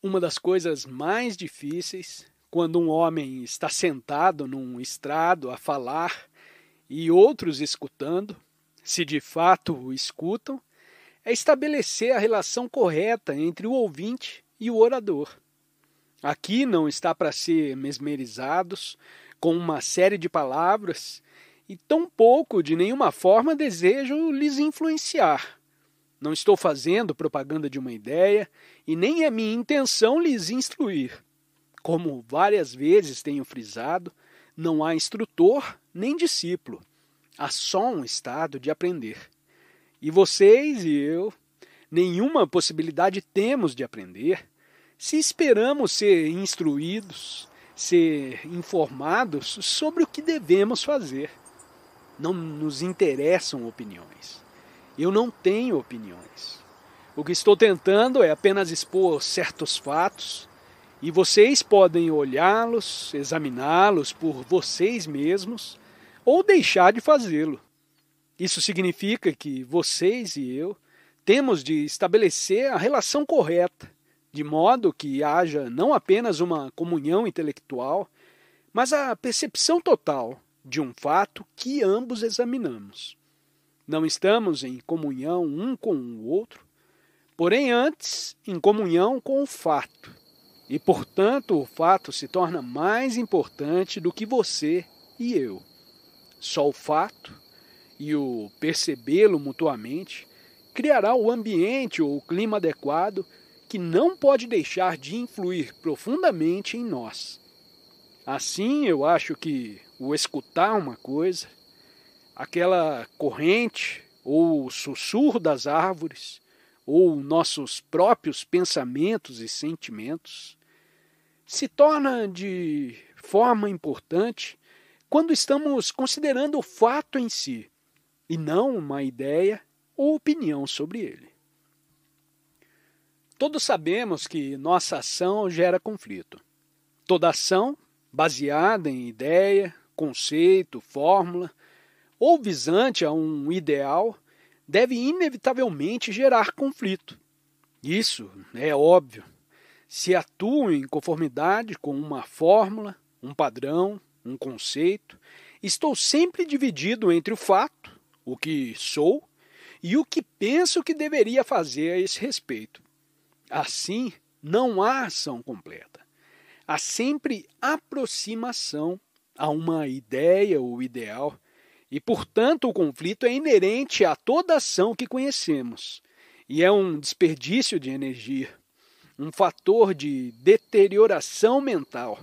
Uma das coisas mais difíceis quando um homem está sentado num estrado a falar e outros escutando, se de fato o escutam, é estabelecer a relação correta entre o ouvinte e o orador. Aqui não está para ser mesmerizados com uma série de palavras e tão pouco de nenhuma forma desejo lhes influenciar não estou fazendo propaganda de uma ideia e nem é minha intenção lhes instruir. Como várias vezes tenho frisado, não há instrutor nem discípulo. Há só um estado de aprender. E vocês e eu, nenhuma possibilidade temos de aprender se esperamos ser instruídos, ser informados sobre o que devemos fazer. Não nos interessam opiniões. Eu não tenho opiniões. O que estou tentando é apenas expor certos fatos e vocês podem olhá-los, examiná-los por vocês mesmos ou deixar de fazê-lo. Isso significa que vocês e eu temos de estabelecer a relação correta, de modo que haja não apenas uma comunhão intelectual, mas a percepção total de um fato que ambos examinamos. Não estamos em comunhão um com o outro, porém antes em comunhão com o fato. E, portanto, o fato se torna mais importante do que você e eu. Só o fato e o percebê-lo mutuamente criará o ambiente ou o clima adequado que não pode deixar de influir profundamente em nós. Assim, eu acho que o escutar uma coisa aquela corrente ou o sussurro das árvores ou nossos próprios pensamentos e sentimentos se torna de forma importante quando estamos considerando o fato em si e não uma ideia ou opinião sobre ele. Todos sabemos que nossa ação gera conflito. Toda ação, baseada em ideia, conceito, fórmula, ou visante a um ideal, deve inevitavelmente gerar conflito. Isso é óbvio. Se atuam em conformidade com uma fórmula, um padrão, um conceito, estou sempre dividido entre o fato, o que sou, e o que penso que deveria fazer a esse respeito. Assim, não há ação completa. Há sempre aproximação a uma ideia ou ideal e, portanto, o conflito é inerente a toda ação que conhecemos e é um desperdício de energia, um fator de deterioração mental.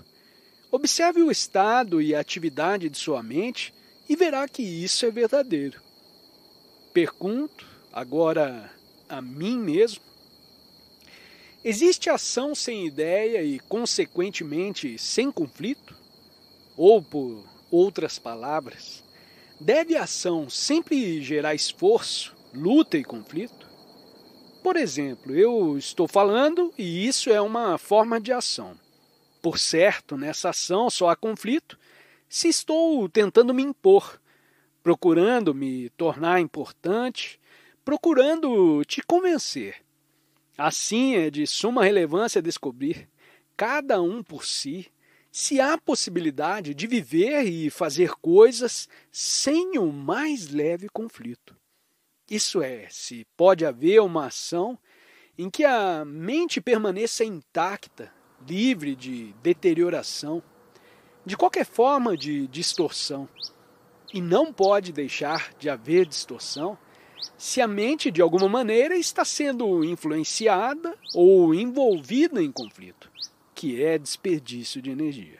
Observe o estado e a atividade de sua mente e verá que isso é verdadeiro. Pergunto agora a mim mesmo: existe ação sem ideia e, consequentemente, sem conflito? Ou, por outras palavras, Deve a ação sempre gerar esforço, luta e conflito? Por exemplo, eu estou falando e isso é uma forma de ação. Por certo, nessa ação só há conflito se estou tentando me impor, procurando me tornar importante, procurando te convencer. Assim é de suma relevância descobrir, cada um por si, se há possibilidade de viver e fazer coisas sem o mais leve conflito. Isso é, se pode haver uma ação em que a mente permaneça intacta, livre de deterioração, de qualquer forma de distorção. E não pode deixar de haver distorção se a mente, de alguma maneira, está sendo influenciada ou envolvida em conflito que é desperdício de energia.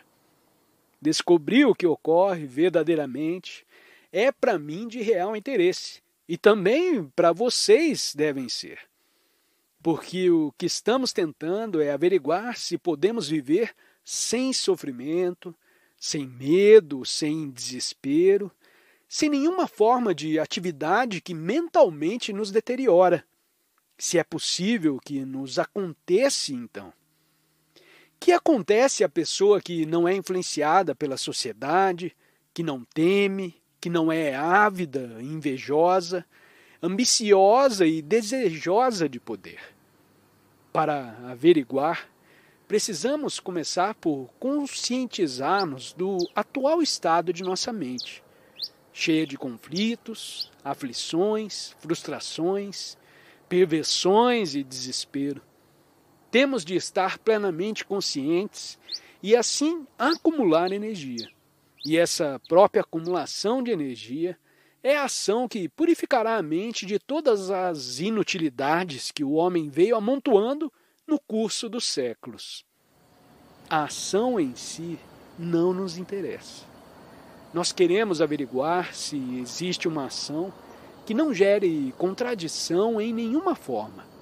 Descobrir o que ocorre verdadeiramente é para mim de real interesse e também para vocês devem ser. Porque o que estamos tentando é averiguar se podemos viver sem sofrimento, sem medo, sem desespero, sem nenhuma forma de atividade que mentalmente nos deteriora. Se é possível que nos aconteça então que acontece à pessoa que não é influenciada pela sociedade, que não teme, que não é ávida, invejosa, ambiciosa e desejosa de poder? Para averiguar, precisamos começar por conscientizar-nos do atual estado de nossa mente, cheia de conflitos, aflições, frustrações, perversões e desespero. Temos de estar plenamente conscientes e assim acumular energia. E essa própria acumulação de energia é a ação que purificará a mente de todas as inutilidades que o homem veio amontoando no curso dos séculos. A ação em si não nos interessa. Nós queremos averiguar se existe uma ação que não gere contradição em nenhuma forma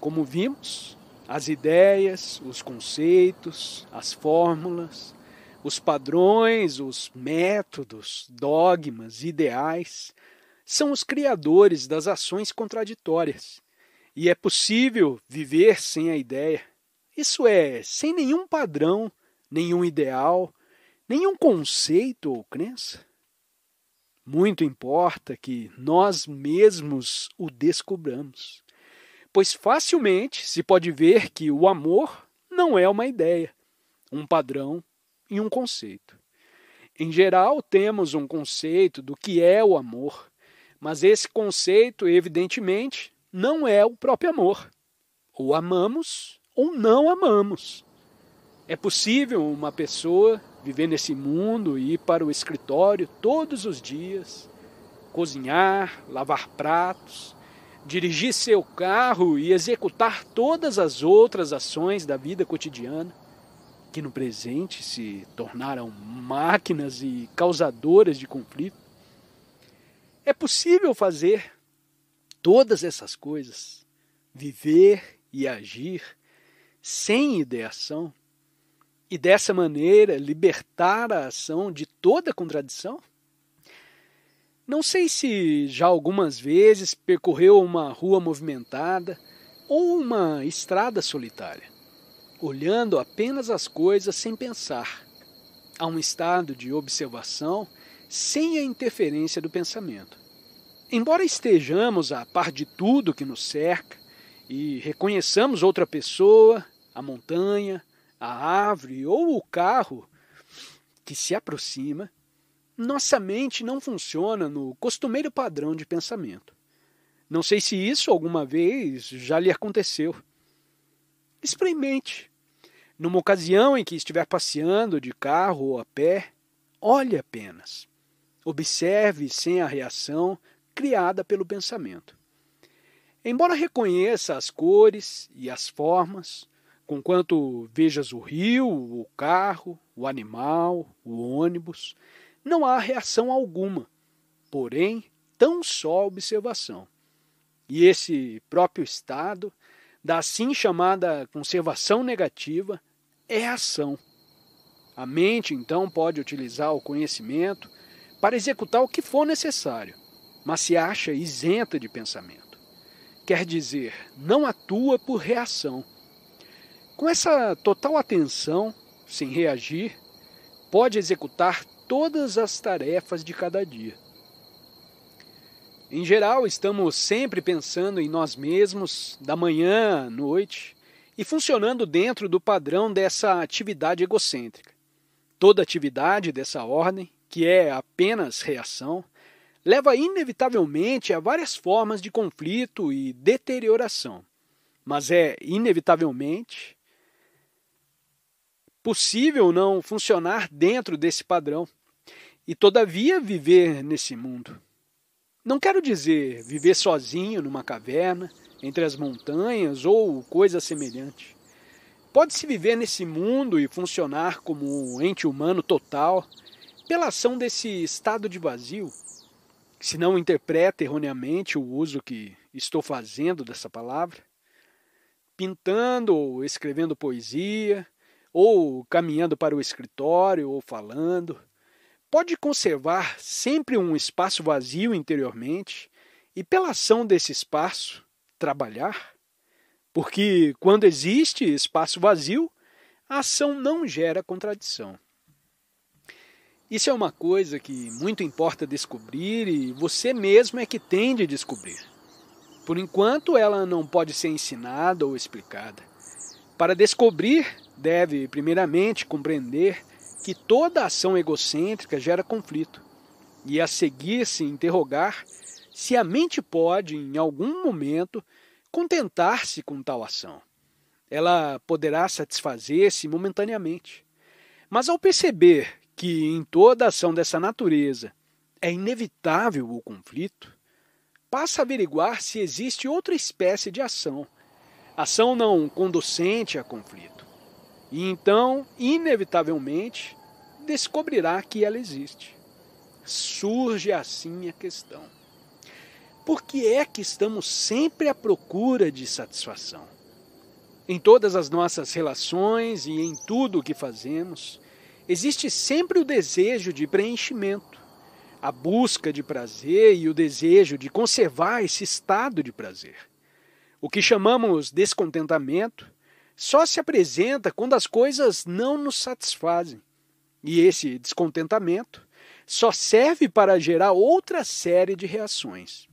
como vimos, as ideias, os conceitos, as fórmulas, os padrões, os métodos, dogmas, ideais, são os criadores das ações contraditórias. E é possível viver sem a ideia. Isso é, sem nenhum padrão, nenhum ideal, nenhum conceito ou crença. Muito importa que nós mesmos o descobramos pois facilmente se pode ver que o amor não é uma ideia, um padrão e um conceito. Em geral, temos um conceito do que é o amor, mas esse conceito, evidentemente, não é o próprio amor. Ou amamos ou não amamos. É possível uma pessoa viver nesse mundo e ir para o escritório todos os dias, cozinhar, lavar pratos, dirigir seu carro e executar todas as outras ações da vida cotidiana, que no presente se tornaram máquinas e causadoras de conflito. É possível fazer todas essas coisas, viver e agir sem ideação, e dessa maneira libertar a ação de toda contradição? Não sei se já algumas vezes percorreu uma rua movimentada ou uma estrada solitária, olhando apenas as coisas sem pensar, a um estado de observação sem a interferência do pensamento. Embora estejamos a par de tudo que nos cerca e reconheçamos outra pessoa, a montanha, a árvore ou o carro que se aproxima, nossa mente não funciona no costumeiro padrão de pensamento. Não sei se isso alguma vez já lhe aconteceu. Experimente. Numa ocasião em que estiver passeando de carro ou a pé, olhe apenas. Observe sem a reação criada pelo pensamento. Embora reconheça as cores e as formas, conquanto vejas o rio, o carro, o animal, o ônibus, não há reação alguma, porém, tão só observação. E esse próprio estado, da assim chamada conservação negativa, é ação. A mente, então, pode utilizar o conhecimento para executar o que for necessário, mas se acha isenta de pensamento. Quer dizer, não atua por reação. Com essa total atenção, sem reagir, pode executar todas as tarefas de cada dia. Em geral, estamos sempre pensando em nós mesmos, da manhã à noite, e funcionando dentro do padrão dessa atividade egocêntrica. Toda atividade dessa ordem, que é apenas reação, leva inevitavelmente a várias formas de conflito e deterioração, mas é inevitavelmente possível não funcionar dentro desse padrão e, todavia, viver nesse mundo. Não quero dizer viver sozinho numa caverna, entre as montanhas ou coisa semelhante. Pode-se viver nesse mundo e funcionar como um ente humano total pela ação desse estado de vazio. Se não interpreta erroneamente o uso que estou fazendo dessa palavra, pintando ou escrevendo poesia, ou caminhando para o escritório ou falando, pode conservar sempre um espaço vazio interiormente e, pela ação desse espaço, trabalhar? Porque, quando existe espaço vazio, a ação não gera contradição. Isso é uma coisa que muito importa descobrir e você mesmo é que tem de descobrir. Por enquanto, ela não pode ser ensinada ou explicada. Para descobrir, deve primeiramente compreender que toda ação egocêntrica gera conflito, e a seguir se interrogar se a mente pode, em algum momento, contentar-se com tal ação. Ela poderá satisfazer-se momentaneamente. Mas ao perceber que em toda ação dessa natureza é inevitável o conflito, passa a averiguar se existe outra espécie de ação, ação não conducente a conflito. E então, inevitavelmente, descobrirá que ela existe. Surge assim a questão: por que é que estamos sempre à procura de satisfação? Em todas as nossas relações e em tudo o que fazemos, existe sempre o desejo de preenchimento, a busca de prazer e o desejo de conservar esse estado de prazer. O que chamamos descontentamento só se apresenta quando as coisas não nos satisfazem. E esse descontentamento só serve para gerar outra série de reações.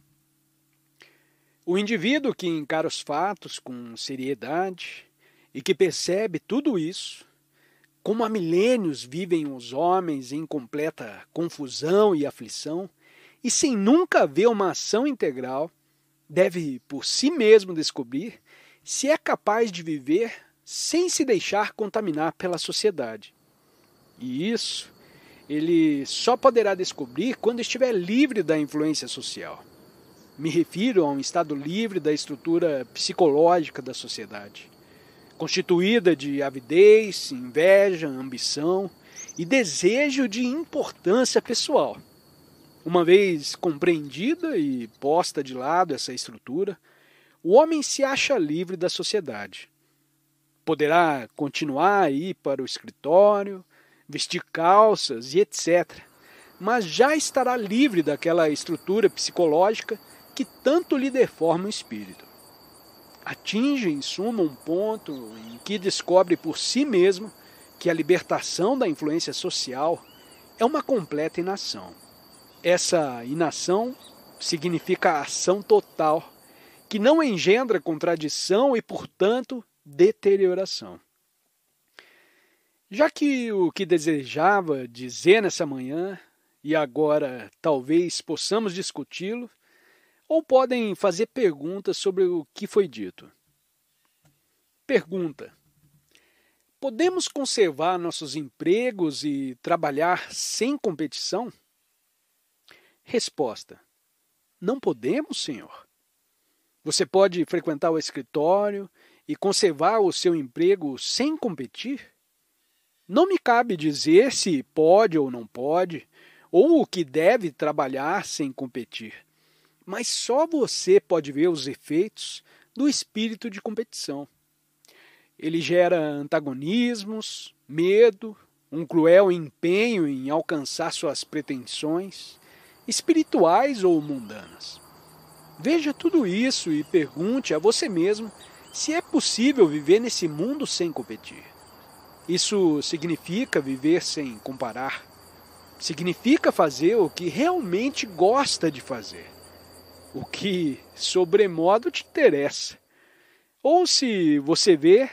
O indivíduo que encara os fatos com seriedade e que percebe tudo isso, como há milênios vivem os homens em completa confusão e aflição, e sem nunca ver uma ação integral, deve por si mesmo descobrir se é capaz de viver sem se deixar contaminar pela sociedade. E isso ele só poderá descobrir quando estiver livre da influência social. Me refiro a um estado livre da estrutura psicológica da sociedade, constituída de avidez, inveja, ambição e desejo de importância pessoal. Uma vez compreendida e posta de lado essa estrutura, o homem se acha livre da sociedade. Poderá continuar a ir para o escritório, vestir calças e etc. Mas já estará livre daquela estrutura psicológica que tanto lhe deforma o espírito. Atinge, em suma, um ponto em que descobre por si mesmo que a libertação da influência social é uma completa inação. Essa inação significa ação total que não engendra contradição e, portanto, deterioração. Já que o que desejava dizer nessa manhã, e agora talvez possamos discuti-lo, ou podem fazer perguntas sobre o que foi dito. Pergunta: Podemos conservar nossos empregos e trabalhar sem competição? Resposta: Não podemos, senhor. Você pode frequentar o escritório e conservar o seu emprego sem competir? Não me cabe dizer se pode ou não pode, ou o que deve trabalhar sem competir. Mas só você pode ver os efeitos do espírito de competição. Ele gera antagonismos, medo, um cruel empenho em alcançar suas pretensões, espirituais ou mundanas. Veja tudo isso e pergunte a você mesmo se é possível viver nesse mundo sem competir. Isso significa viver sem comparar. Significa fazer o que realmente gosta de fazer, o que sobremodo te interessa. Ou se você vê,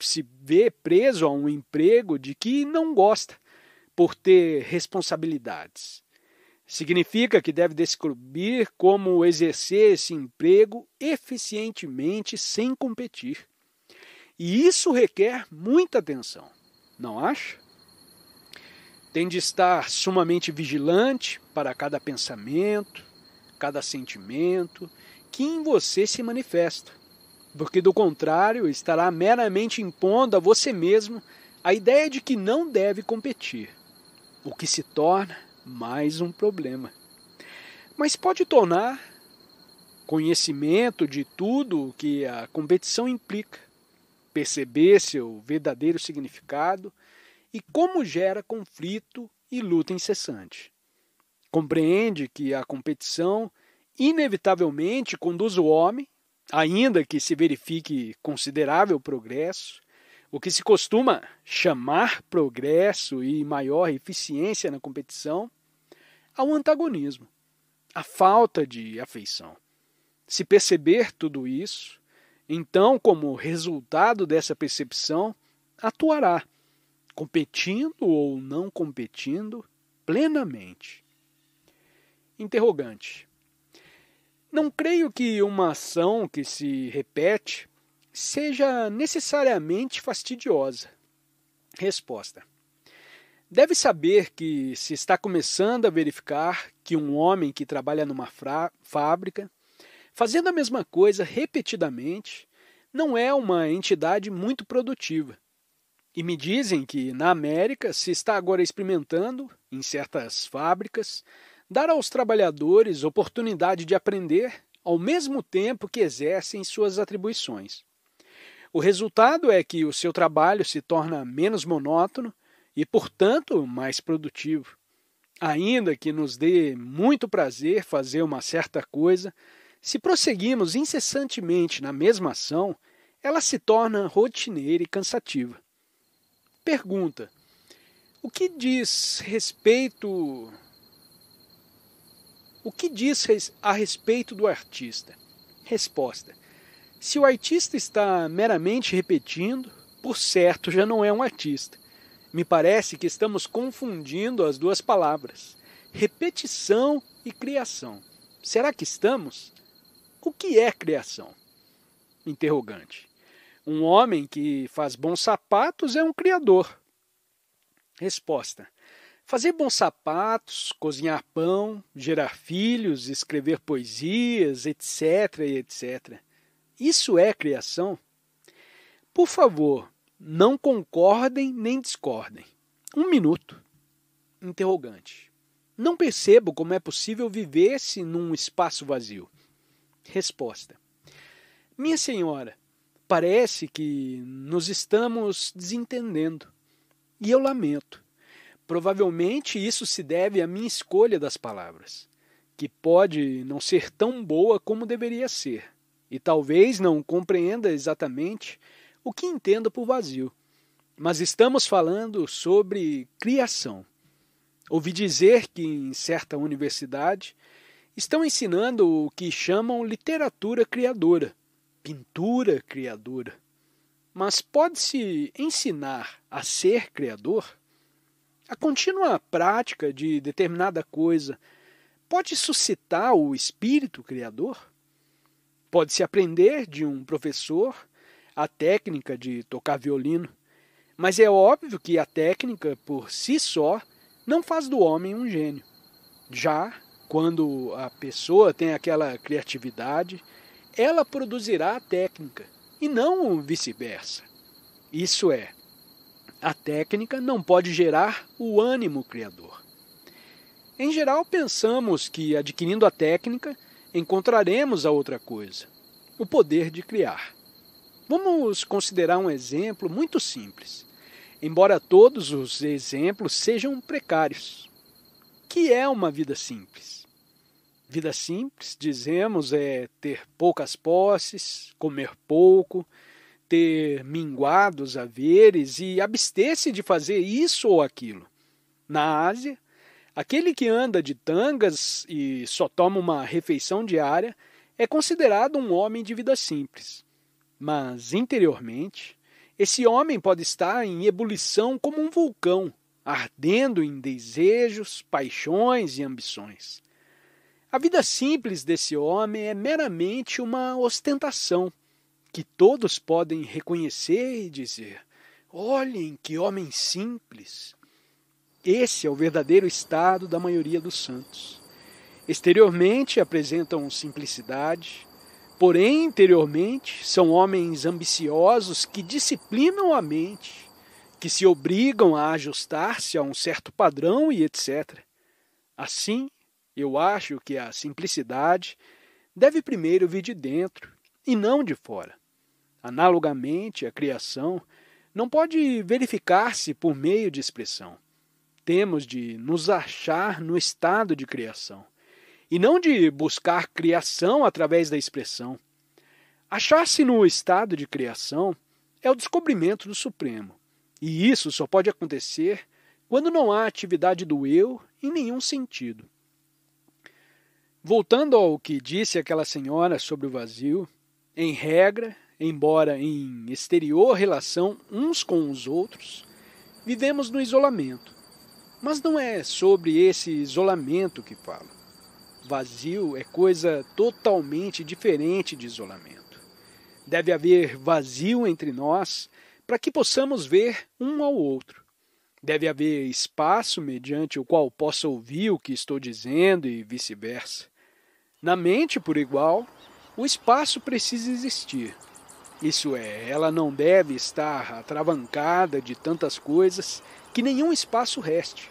se vê preso a um emprego de que não gosta, por ter responsabilidades. Significa que deve descobrir como exercer esse emprego eficientemente sem competir. E isso requer muita atenção, não acha? Tem de estar sumamente vigilante para cada pensamento, cada sentimento que em você se manifesta, porque do contrário estará meramente impondo a você mesmo a ideia de que não deve competir, o que se torna mais um problema. Mas pode tornar conhecimento de tudo o que a competição implica, perceber seu verdadeiro significado e como gera conflito e luta incessante. Compreende que a competição inevitavelmente conduz o homem, ainda que se verifique considerável progresso, o que se costuma chamar progresso e maior eficiência na competição ao é antagonismo, à falta de afeição. Se perceber tudo isso, então, como resultado dessa percepção, atuará, competindo ou não competindo, plenamente. Interrogante. Não creio que uma ação que se repete seja necessariamente fastidiosa? Resposta. Deve saber que se está começando a verificar que um homem que trabalha numa fábrica, fazendo a mesma coisa repetidamente, não é uma entidade muito produtiva. E me dizem que na América se está agora experimentando, em certas fábricas, dar aos trabalhadores oportunidade de aprender ao mesmo tempo que exercem suas atribuições. O resultado é que o seu trabalho se torna menos monótono e, portanto, mais produtivo. Ainda que nos dê muito prazer fazer uma certa coisa, se prosseguimos incessantemente na mesma ação, ela se torna rotineira e cansativa. Pergunta: O que diz respeito o que diz a respeito do artista? Resposta: se o artista está meramente repetindo, por certo já não é um artista. Me parece que estamos confundindo as duas palavras, repetição e criação. Será que estamos? O que é criação? Interrogante. Um homem que faz bons sapatos é um criador. Resposta. Fazer bons sapatos, cozinhar pão, gerar filhos, escrever poesias, etc, etc isso é criação, por favor, não concordem nem discordem. Um minuto. Interrogante. Não percebo como é possível viver-se num espaço vazio. Resposta. Minha senhora, parece que nos estamos desentendendo. E eu lamento. Provavelmente isso se deve à minha escolha das palavras, que pode não ser tão boa como deveria ser e talvez não compreenda exatamente o que entenda por vazio. Mas estamos falando sobre criação. Ouvi dizer que em certa universidade estão ensinando o que chamam literatura criadora, pintura criadora. Mas pode-se ensinar a ser criador? A contínua prática de determinada coisa pode suscitar o espírito criador? Pode-se aprender de um professor a técnica de tocar violino, mas é óbvio que a técnica, por si só, não faz do homem um gênio. Já quando a pessoa tem aquela criatividade, ela produzirá a técnica e não vice-versa. Isso é, a técnica não pode gerar o ânimo criador. Em geral, pensamos que adquirindo a técnica encontraremos a outra coisa: o poder de criar. Vamos considerar um exemplo muito simples, embora todos os exemplos sejam precários. Que é uma vida simples? Vida simples, dizemos, é ter poucas posses, comer pouco, ter minguados haveres e abster-se de fazer isso ou aquilo. Na Ásia, Aquele que anda de tangas e só toma uma refeição diária é considerado um homem de vida simples. Mas, interiormente, esse homem pode estar em ebulição como um vulcão, ardendo em desejos, paixões e ambições. A vida simples desse homem é meramente uma ostentação, que todos podem reconhecer e dizer: olhem que homem simples! Esse é o verdadeiro estado da maioria dos santos. Exteriormente apresentam simplicidade, porém interiormente são homens ambiciosos que disciplinam a mente, que se obrigam a ajustar-se a um certo padrão e etc. Assim, eu acho que a simplicidade deve primeiro vir de dentro e não de fora. Analogamente, a criação não pode verificar-se por meio de expressão temos de nos achar no estado de criação, e não de buscar criação através da expressão. Achar-se no estado de criação é o descobrimento do Supremo, e isso só pode acontecer quando não há atividade do eu em nenhum sentido. Voltando ao que disse aquela senhora sobre o vazio, em regra, embora em exterior relação uns com os outros, vivemos no isolamento. Mas não é sobre esse isolamento que falo. Vazio é coisa totalmente diferente de isolamento. Deve haver vazio entre nós para que possamos ver um ao outro. Deve haver espaço mediante o qual possa ouvir o que estou dizendo e vice-versa. Na mente, por igual, o espaço precisa existir. Isso é, ela não deve estar atravancada de tantas coisas que nenhum espaço reste.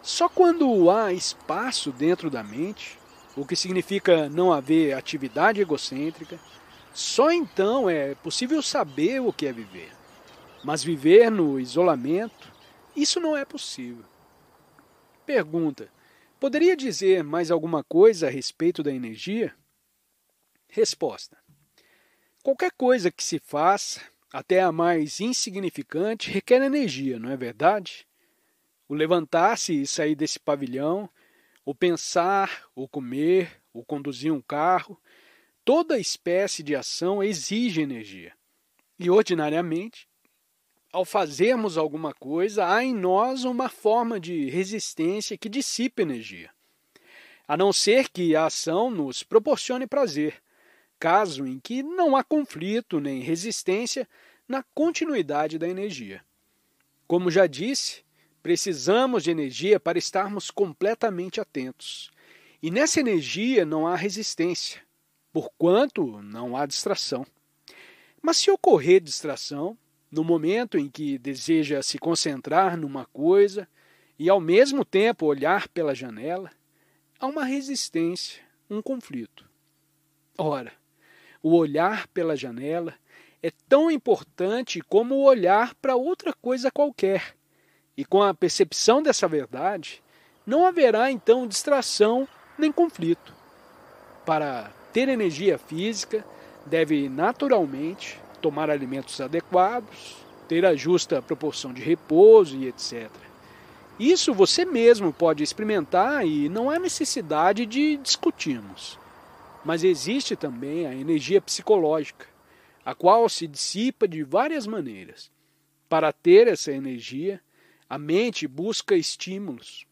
Só quando há espaço dentro da mente, o que significa não haver atividade egocêntrica, só então é possível saber o que é viver. Mas viver no isolamento, isso não é possível. Pergunta: Poderia dizer mais alguma coisa a respeito da energia? Resposta: Qualquer coisa que se faça, até a mais insignificante, requer energia, não é verdade? O levantar-se e sair desse pavilhão, o pensar, o comer, o conduzir um carro, toda espécie de ação exige energia. E, ordinariamente, ao fazermos alguma coisa, há em nós uma forma de resistência que dissipa energia. A não ser que a ação nos proporcione prazer, caso em que não há conflito nem resistência na continuidade da energia. Como já disse, precisamos de energia para estarmos completamente atentos. E nessa energia não há resistência, porquanto não há distração. Mas se ocorrer distração, no momento em que deseja se concentrar numa coisa e ao mesmo tempo olhar pela janela, há uma resistência, um conflito. Ora, o olhar pela janela é tão importante como o olhar para outra coisa qualquer. E com a percepção dessa verdade, não haverá então distração nem conflito. Para ter energia física, deve naturalmente tomar alimentos adequados, ter a justa proporção de repouso e etc. Isso você mesmo pode experimentar e não há necessidade de discutirmos. Mas existe também a energia psicológica, a qual se dissipa de várias maneiras. Para ter essa energia, a mente busca estímulos.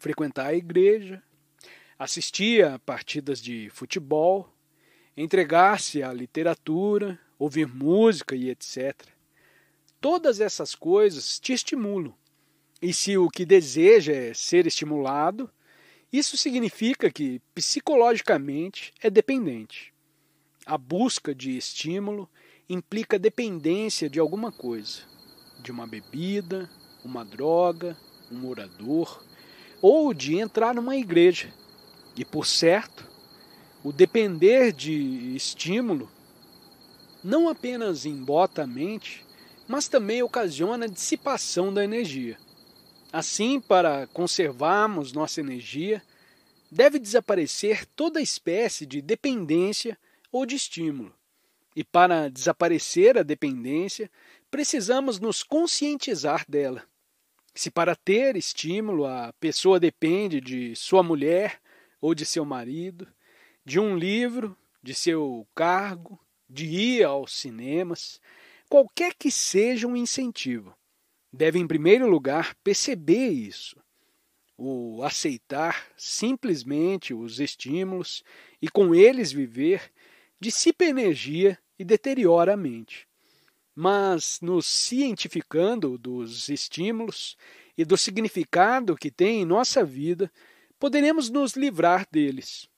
Frequentar a igreja, assistir a partidas de futebol, entregar-se à literatura, ouvir música e etc. Todas essas coisas te estimulam. E se o que deseja é ser estimulado, isso significa que, psicologicamente, é dependente. A busca de estímulo implica dependência de alguma coisa, de uma bebida, uma droga, um orador, ou de entrar numa igreja. E, por certo, o depender de estímulo não apenas embota a mente, mas também ocasiona a dissipação da energia. Assim, para conservarmos nossa energia, deve desaparecer toda espécie de dependência ou de estímulo. E para desaparecer a dependência, precisamos nos conscientizar dela. Se para ter estímulo a pessoa depende de sua mulher ou de seu marido, de um livro, de seu cargo, de ir aos cinemas, qualquer que seja um incentivo, deve, em primeiro lugar, perceber isso, o aceitar simplesmente os estímulos e com eles viver, dissipa energia e deteriora a mente. Mas, nos cientificando dos estímulos e do significado que tem em nossa vida, poderemos nos livrar deles.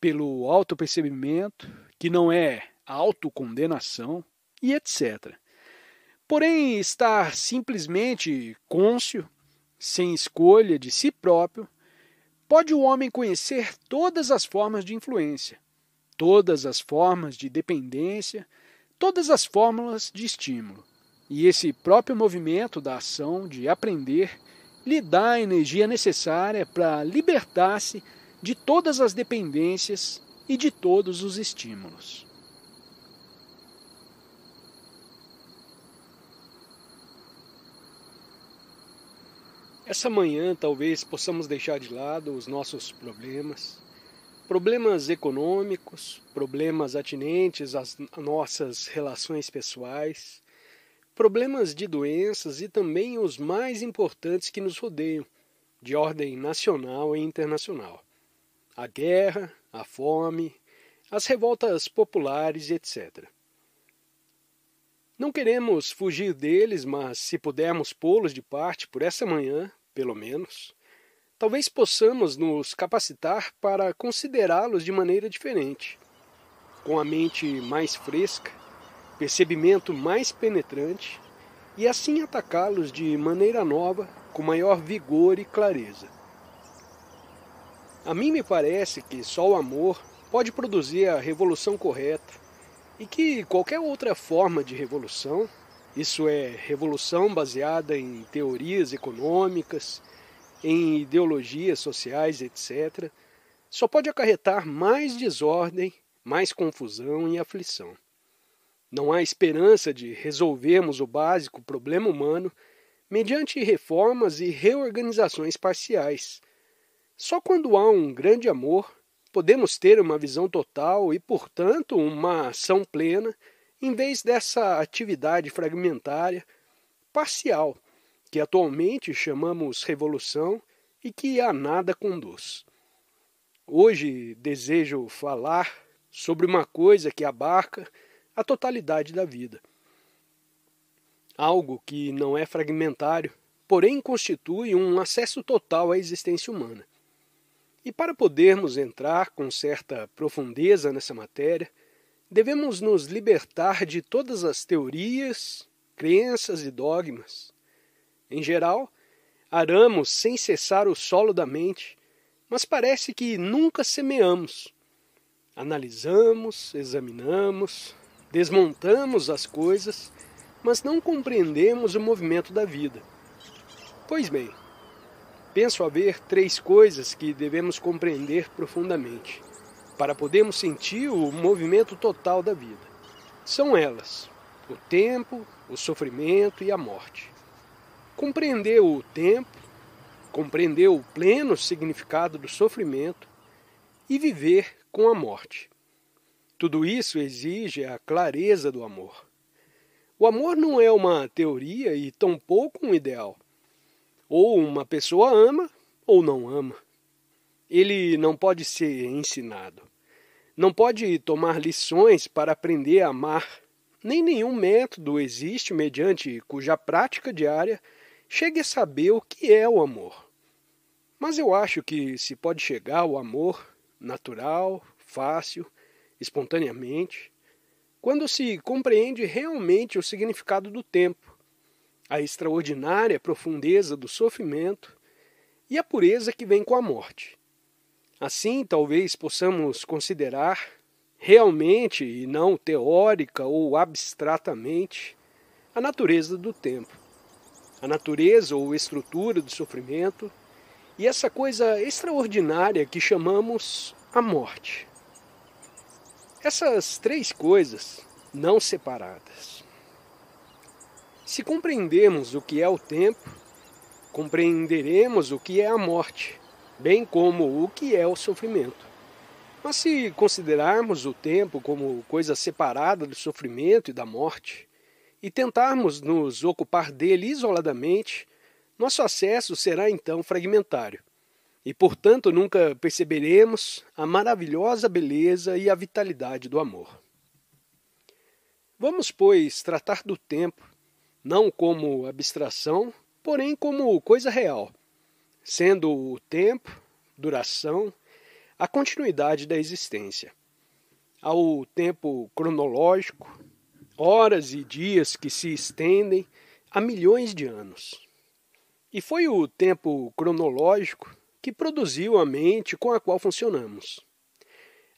Pelo autopercebimento, que não é autocondenação, e etc. Porém, estar simplesmente côncio, sem escolha de si próprio, pode o homem conhecer todas as formas de influência, todas as formas de dependência, todas as fórmulas de estímulo. E esse próprio movimento da ação de aprender lhe dá a energia necessária para libertar-se de todas as dependências e de todos os estímulos. Essa manhã talvez possamos deixar de lado os nossos problemas, problemas econômicos, problemas atinentes às nossas relações pessoais, problemas de doenças e também os mais importantes que nos rodeiam, de ordem nacional e internacional: a guerra, a fome, as revoltas populares, etc. Não queremos fugir deles, mas se pudermos pô-los de parte por essa manhã, pelo menos, talvez possamos nos capacitar para considerá-los de maneira diferente. Com a mente mais fresca, percebimento mais penetrante e assim atacá-los de maneira nova, com maior vigor e clareza. A mim me parece que só o amor pode produzir a revolução correta e que qualquer outra forma de revolução isso é revolução baseada em teorias econômicas, em ideologias sociais, etc. Só pode acarretar mais desordem, mais confusão e aflição. Não há esperança de resolvermos o básico problema humano mediante reformas e reorganizações parciais. Só quando há um grande amor podemos ter uma visão total e, portanto, uma ação plena em vez dessa atividade fragmentária, parcial, que atualmente chamamos revolução e que a nada conduz. Hoje desejo falar sobre uma coisa que abarca a totalidade da vida. Algo que não é fragmentário, porém constitui um acesso total à existência humana. E para podermos entrar com certa profundeza nessa matéria, Devemos nos libertar de todas as teorias, crenças e dogmas. Em geral, aramos sem cessar o solo da mente, mas parece que nunca semeamos. Analisamos, examinamos, desmontamos as coisas, mas não compreendemos o movimento da vida. Pois bem, penso haver três coisas que devemos compreender profundamente para podermos sentir o movimento total da vida. São elas: o tempo, o sofrimento e a morte. Compreender o tempo, compreender o pleno significado do sofrimento e viver com a morte. Tudo isso exige a clareza do amor. O amor não é uma teoria e tampouco um ideal. Ou uma pessoa ama ou não ama. Ele não pode ser ensinado. Não pode tomar lições para aprender a amar. Nem nenhum método existe mediante cuja prática diária chegue a saber o que é o amor. Mas eu acho que se pode chegar ao amor natural, fácil, espontaneamente, quando se compreende realmente o significado do tempo, a extraordinária profundeza do sofrimento e a pureza que vem com a morte. Assim, talvez possamos considerar realmente e não teórica ou abstratamente a natureza do tempo, a natureza ou estrutura do sofrimento e essa coisa extraordinária que chamamos a morte. Essas três coisas não separadas. Se compreendermos o que é o tempo, compreenderemos o que é a morte bem como o que é o sofrimento. Mas se considerarmos o tempo como coisa separada do sofrimento e da morte, e tentarmos nos ocupar dele isoladamente, nosso acesso será então fragmentário, e portanto nunca perceberemos a maravilhosa beleza e a vitalidade do amor. Vamos, pois, tratar do tempo, não como abstração, porém como coisa real, sendo o tempo, duração, a continuidade da existência. Ao tempo cronológico, horas e dias que se estendem a milhões de anos. E foi o tempo cronológico que produziu a mente com a qual funcionamos.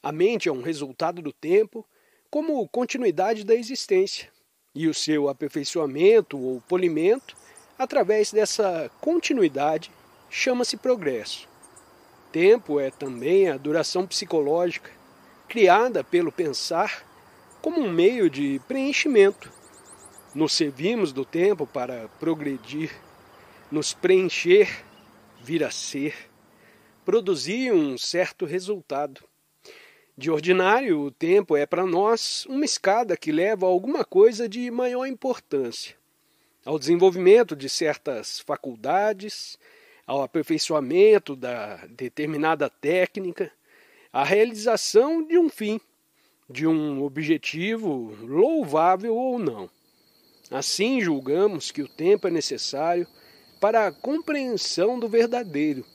A mente é um resultado do tempo como continuidade da existência e o seu aperfeiçoamento ou polimento através dessa continuidade chama-se progresso. Tempo é também a duração psicológica, criada pelo pensar como um meio de preenchimento. Nos servimos do tempo para progredir, nos preencher, vir a ser, produzir um certo resultado. De ordinário, o tempo é para nós uma escada que leva a alguma coisa de maior importância, ao desenvolvimento de certas faculdades, ao aperfeiçoamento da determinada técnica, à realização de um fim, de um objetivo louvável ou não. Assim julgamos que o tempo é necessário para a compreensão do verdadeiro,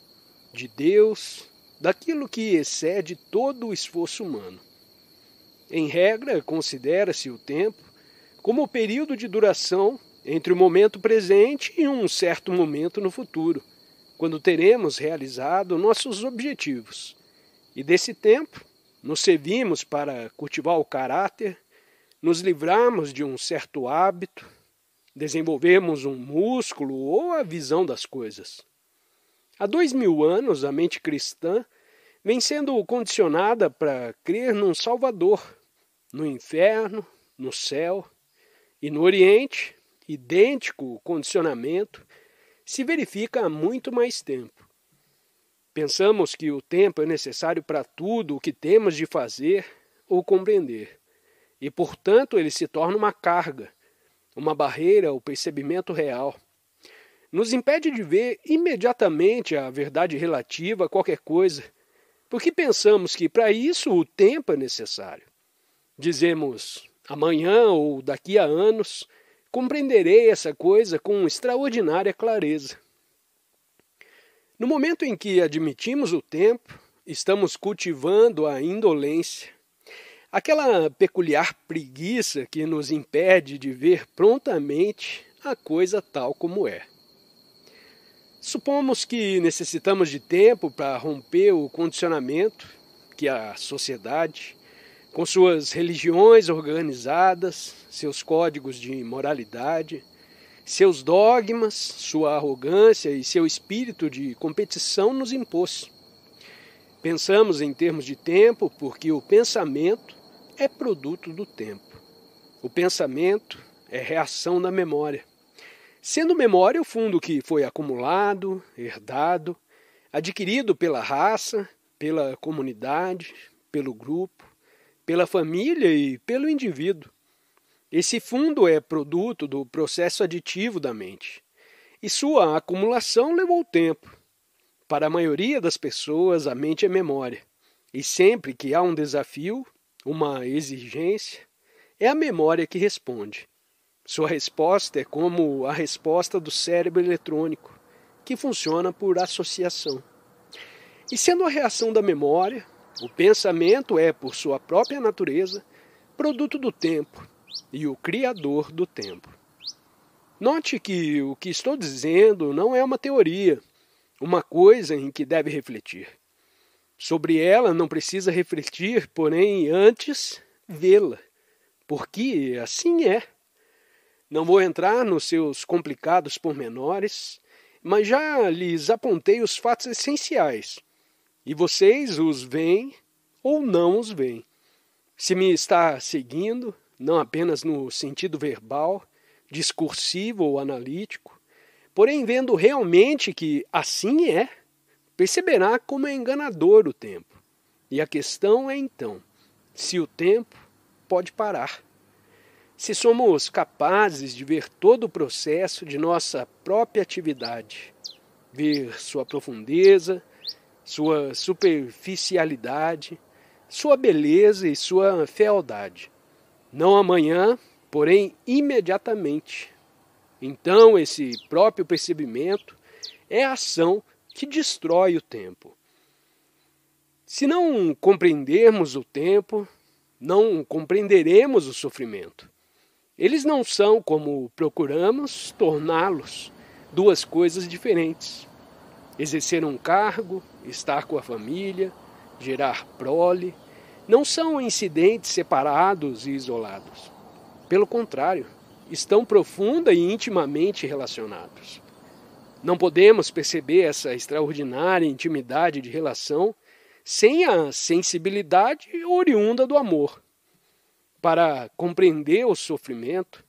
de Deus, daquilo que excede todo o esforço humano. Em regra, considera-se o tempo como o período de duração entre o momento presente e um certo momento no futuro quando teremos realizado nossos objetivos. E desse tempo, nos servimos para cultivar o caráter, nos livrarmos de um certo hábito, desenvolvermos um músculo ou a visão das coisas. Há dois mil anos, a mente cristã vem sendo condicionada para crer num Salvador, no inferno, no céu e no Oriente, idêntico condicionamento se verifica há muito mais tempo. Pensamos que o tempo é necessário para tudo o que temos de fazer ou compreender, e, portanto, ele se torna uma carga, uma barreira ao percebimento real. Nos impede de ver imediatamente a verdade relativa a qualquer coisa, porque pensamos que para isso o tempo é necessário. Dizemos amanhã ou daqui a anos, compreenderei essa coisa com extraordinária clareza. No momento em que admitimos o tempo, estamos cultivando a indolência, aquela peculiar preguiça que nos impede de ver prontamente a coisa tal como é. Supomos que necessitamos de tempo para romper o condicionamento que a sociedade, com suas religiões organizadas, seus códigos de moralidade, seus dogmas, sua arrogância e seu espírito de competição nos impôs. Pensamos em termos de tempo porque o pensamento é produto do tempo. O pensamento é reação da memória. Sendo memória o fundo que foi acumulado, herdado, adquirido pela raça, pela comunidade, pelo grupo, pela família e pelo indivíduo. Esse fundo é produto do processo aditivo da mente, e sua acumulação levou tempo. Para a maioria das pessoas, a mente é memória, e sempre que há um desafio, uma exigência, é a memória que responde. Sua resposta é como a resposta do cérebro eletrônico, que funciona por associação. E sendo a reação da memória, o pensamento é, por sua própria natureza, produto do tempo e o criador do tempo. Note que o que estou dizendo não é uma teoria, uma coisa em que deve refletir. Sobre ela não precisa refletir, porém, antes vê-la, porque assim é. Não vou entrar nos seus complicados pormenores, mas já lhes apontei os fatos essenciais e vocês os veem ou não os veem. Se me está seguindo, não apenas no sentido verbal, discursivo ou analítico, porém vendo realmente que assim é, perceberá como é enganador o tempo. E a questão é então: se o tempo pode parar. Se somos capazes de ver todo o processo de nossa própria atividade, ver sua profundeza, sua superficialidade, sua beleza e sua fealdade. Não amanhã, porém imediatamente. Então, esse próprio percebimento é a ação que destrói o tempo. Se não compreendermos o tempo, não compreenderemos o sofrimento. Eles não são como procuramos torná-los duas coisas diferentes. Exercer um cargo, estar com a família, gerar prole, não são incidentes separados e isolados. Pelo contrário, estão profunda e intimamente relacionados. Não podemos perceber essa extraordinária intimidade de relação sem a sensibilidade oriunda do amor. Para compreender o sofrimento,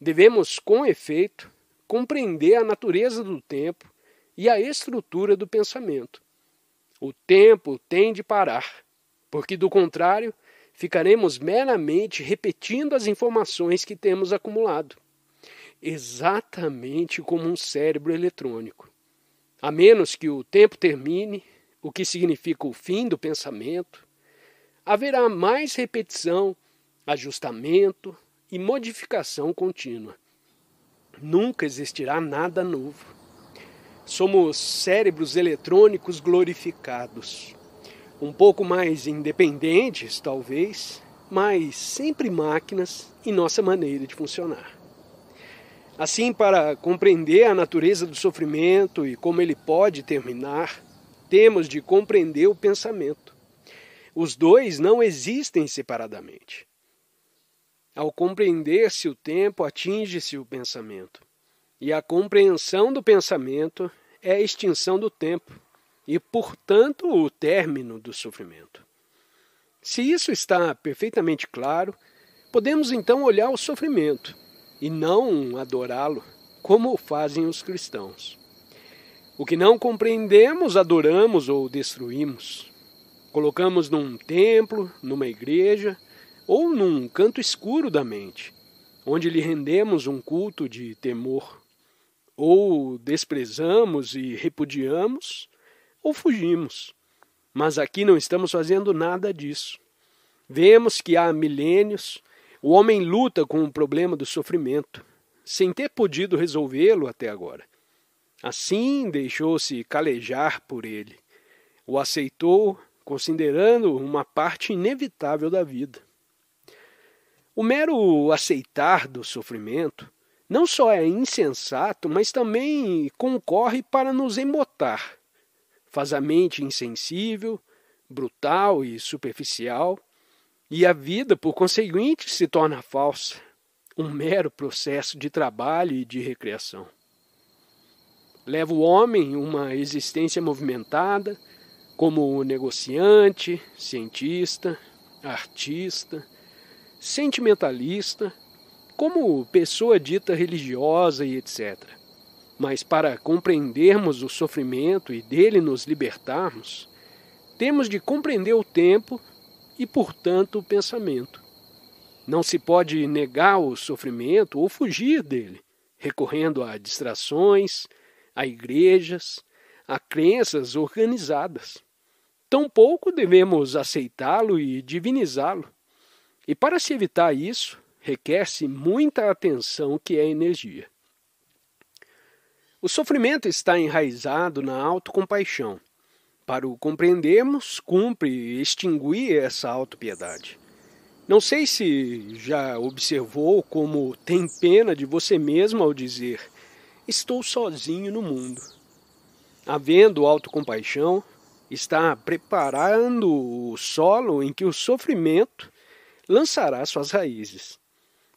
devemos, com efeito, compreender a natureza do tempo e a estrutura do pensamento. O tempo tem de parar, porque do contrário, ficaremos meramente repetindo as informações que temos acumulado, exatamente como um cérebro eletrônico. A menos que o tempo termine, o que significa o fim do pensamento, haverá mais repetição, ajustamento e modificação contínua. Nunca existirá nada novo. Somos cérebros eletrônicos glorificados. Um pouco mais independentes, talvez, mas sempre máquinas em nossa maneira de funcionar. Assim, para compreender a natureza do sofrimento e como ele pode terminar, temos de compreender o pensamento. Os dois não existem separadamente. Ao compreender-se o tempo, atinge-se o pensamento. E a compreensão do pensamento é a extinção do tempo e, portanto, o término do sofrimento. Se isso está perfeitamente claro, podemos então olhar o sofrimento e não adorá-lo, como fazem os cristãos. O que não compreendemos, adoramos ou destruímos. Colocamos num templo, numa igreja ou num canto escuro da mente, onde lhe rendemos um culto de temor ou desprezamos e repudiamos, ou fugimos. Mas aqui não estamos fazendo nada disso. Vemos que há milênios o homem luta com o problema do sofrimento, sem ter podido resolvê-lo até agora. Assim deixou-se calejar por ele. O aceitou, considerando uma parte inevitável da vida. O mero aceitar do sofrimento não só é insensato, mas também concorre para nos embotar. Faz a mente insensível, brutal e superficial, e a vida, por conseguinte, se torna falsa, um mero processo de trabalho e de recreação. Leva o homem uma existência movimentada, como negociante, cientista, artista, sentimentalista, como pessoa dita religiosa e etc. Mas para compreendermos o sofrimento e dele nos libertarmos, temos de compreender o tempo e, portanto, o pensamento. Não se pode negar o sofrimento ou fugir dele, recorrendo a distrações, a igrejas, a crenças organizadas. Tampouco devemos aceitá-lo e divinizá-lo. E para se evitar isso, requer-se muita atenção que é energia. O sofrimento está enraizado na autocompaixão. Para o compreendermos, cumpre extinguir essa autopiedade. Não sei se já observou como tem pena de você mesmo ao dizer: Estou sozinho no mundo. Havendo autocompaixão, está preparando o solo em que o sofrimento lançará suas raízes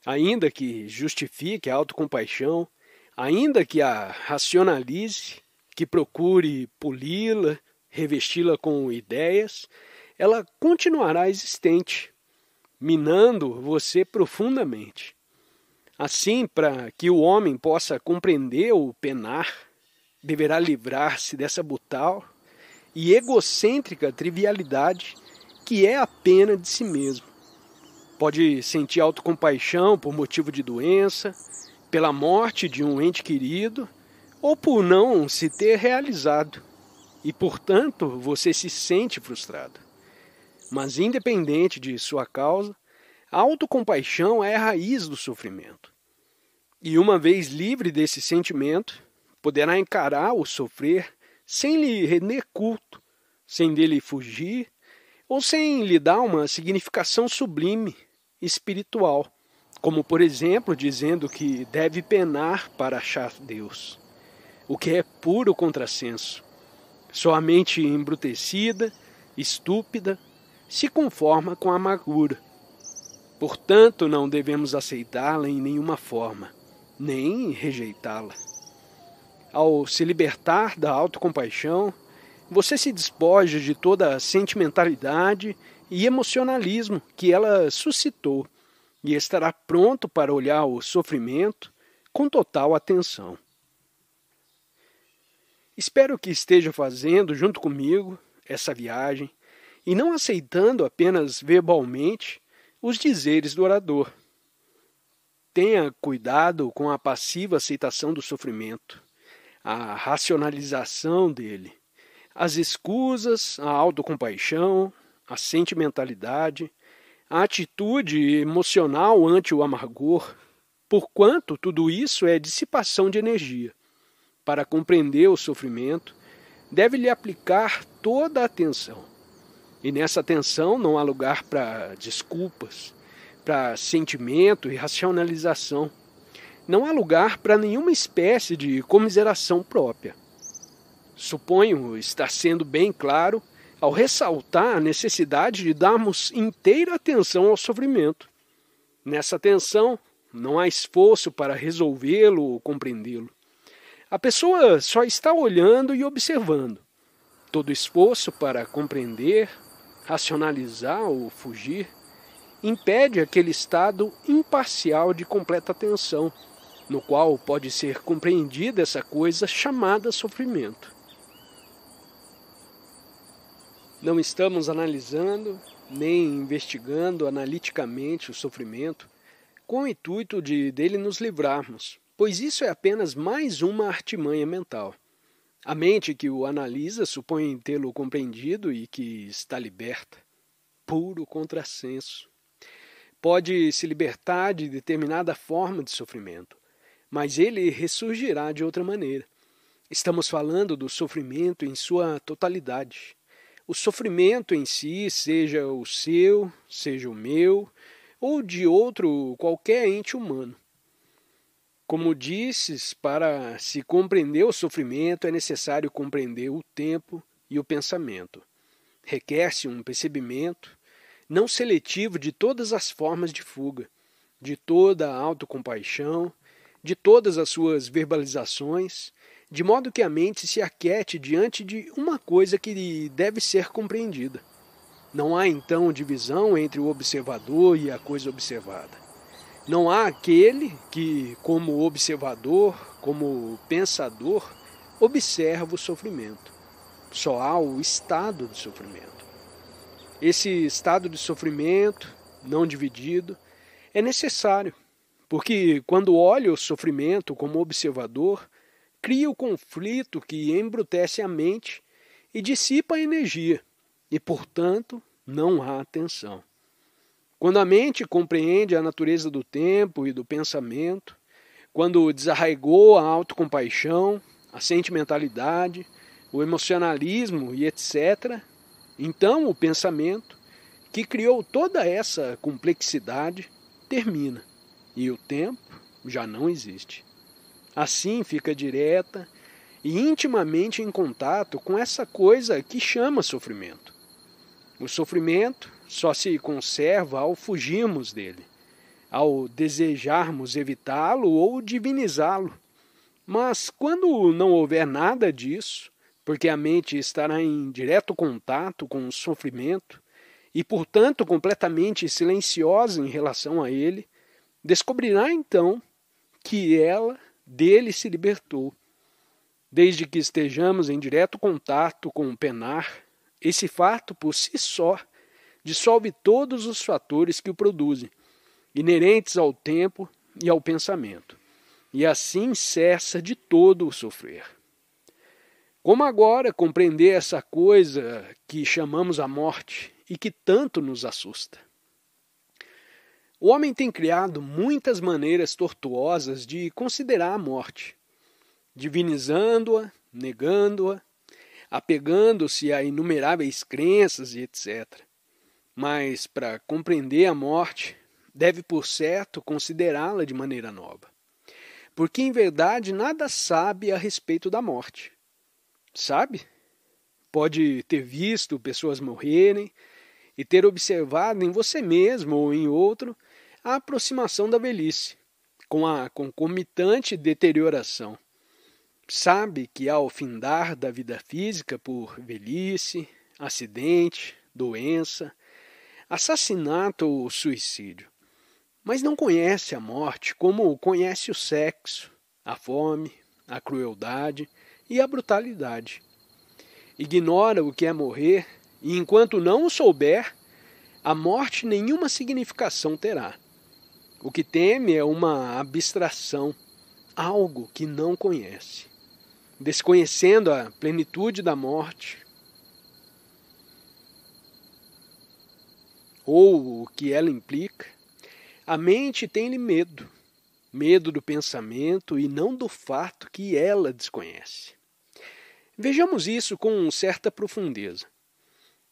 ainda que justifique a autocompaixão, ainda que a racionalize, que procure poli-la, revesti-la com ideias, ela continuará existente, minando você profundamente. Assim, para que o homem possa compreender o penar, deverá livrar-se dessa brutal e egocêntrica trivialidade que é a pena de si mesmo. Pode sentir autocompaixão por motivo de doença, pela morte de um ente querido ou por não se ter realizado. E, portanto, você se sente frustrado. Mas, independente de sua causa, a autocompaixão é a raiz do sofrimento. E, uma vez livre desse sentimento, poderá encarar o sofrer sem lhe render culto, sem dele fugir ou sem lhe dar uma significação sublime espiritual, como por exemplo dizendo que deve penar para achar Deus, o que é puro contrassenso. Sua mente embrutecida, estúpida, se conforma com a amargura. Portanto, não devemos aceitá-la em nenhuma forma, nem rejeitá-la. Ao se libertar da autocompaixão, você se despoja de toda a sentimentalidade e emocionalismo que ela suscitou e estará pronto para olhar o sofrimento com total atenção. Espero que esteja fazendo junto comigo essa viagem e não aceitando apenas verbalmente os dizeres do orador. Tenha cuidado com a passiva aceitação do sofrimento, a racionalização dele, as escusas, a autocompaixão, a sentimentalidade, a atitude emocional ante o amargor, porquanto tudo isso é dissipação de energia. Para compreender o sofrimento, deve-lhe aplicar toda a atenção. E nessa atenção não há lugar para desculpas, para sentimento e racionalização. Não há lugar para nenhuma espécie de comiseração própria. Suponho estar sendo bem claro ao ressaltar a necessidade de darmos inteira atenção ao sofrimento. Nessa atenção, não há esforço para resolvê-lo ou compreendê-lo. A pessoa só está olhando e observando. Todo esforço para compreender, racionalizar ou fugir impede aquele estado imparcial de completa atenção, no qual pode ser compreendida essa coisa chamada sofrimento. Não estamos analisando nem investigando analiticamente o sofrimento com o intuito de dele nos livrarmos, pois isso é apenas mais uma artimanha mental. A mente que o analisa supõe tê-lo compreendido e que está liberta. Puro contrassenso. Pode se libertar de determinada forma de sofrimento, mas ele ressurgirá de outra maneira. Estamos falando do sofrimento em sua totalidade o sofrimento em si, seja o seu, seja o meu, ou de outro qualquer ente humano. Como disses, para se compreender o sofrimento é necessário compreender o tempo e o pensamento. Requer-se um percebimento não seletivo de todas as formas de fuga, de toda a autocompaixão, de todas as suas verbalizações, de modo que a mente se aquete diante de uma coisa que deve ser compreendida. Não há então divisão entre o observador e a coisa observada. Não há aquele que, como observador, como pensador, observa o sofrimento. Só há o estado de sofrimento. Esse estado de sofrimento, não dividido, é necessário, porque quando olho o sofrimento como observador, cria o conflito que embrutece a mente e dissipa a energia, e, portanto, não há atenção. Quando a mente compreende a natureza do tempo e do pensamento, quando desarraigou a autocompaixão, a sentimentalidade, o emocionalismo e etc., então o pensamento, que criou toda essa complexidade, termina e o tempo já não existe. Assim fica direta e intimamente em contato com essa coisa que chama sofrimento. O sofrimento só se conserva ao fugirmos dele, ao desejarmos evitá-lo ou divinizá-lo. Mas quando não houver nada disso, porque a mente estará em direto contato com o sofrimento e, portanto, completamente silenciosa em relação a ele, descobrirá então que ela dele se libertou. Desde que estejamos em direto contato com o penar, esse fato por si só dissolve todos os fatores que o produzem, inerentes ao tempo e ao pensamento, e assim cessa de todo o sofrer. Como agora compreender essa coisa que chamamos a morte e que tanto nos assusta? O homem tem criado muitas maneiras tortuosas de considerar a morte, divinizando-a, negando-a, apegando-se a inumeráveis crenças e etc. Mas, para compreender a morte, deve, por certo, considerá-la de maneira nova. Porque, em verdade, nada sabe a respeito da morte. Sabe? Pode ter visto pessoas morrerem e ter observado em você mesmo ou em outro a aproximação da velhice, com a concomitante deterioração. Sabe que ao findar da vida física por velhice, acidente, doença, assassinato ou suicídio, mas não conhece a morte como conhece o sexo, a fome, a crueldade e a brutalidade. Ignora o que é morrer e, enquanto não o souber, a morte nenhuma significação terá. O que teme é uma abstração, algo que não conhece. Desconhecendo a plenitude da morte, ou o que ela implica, a mente tem-lhe medo, medo do pensamento e não do fato que ela desconhece. Vejamos isso com certa profundeza.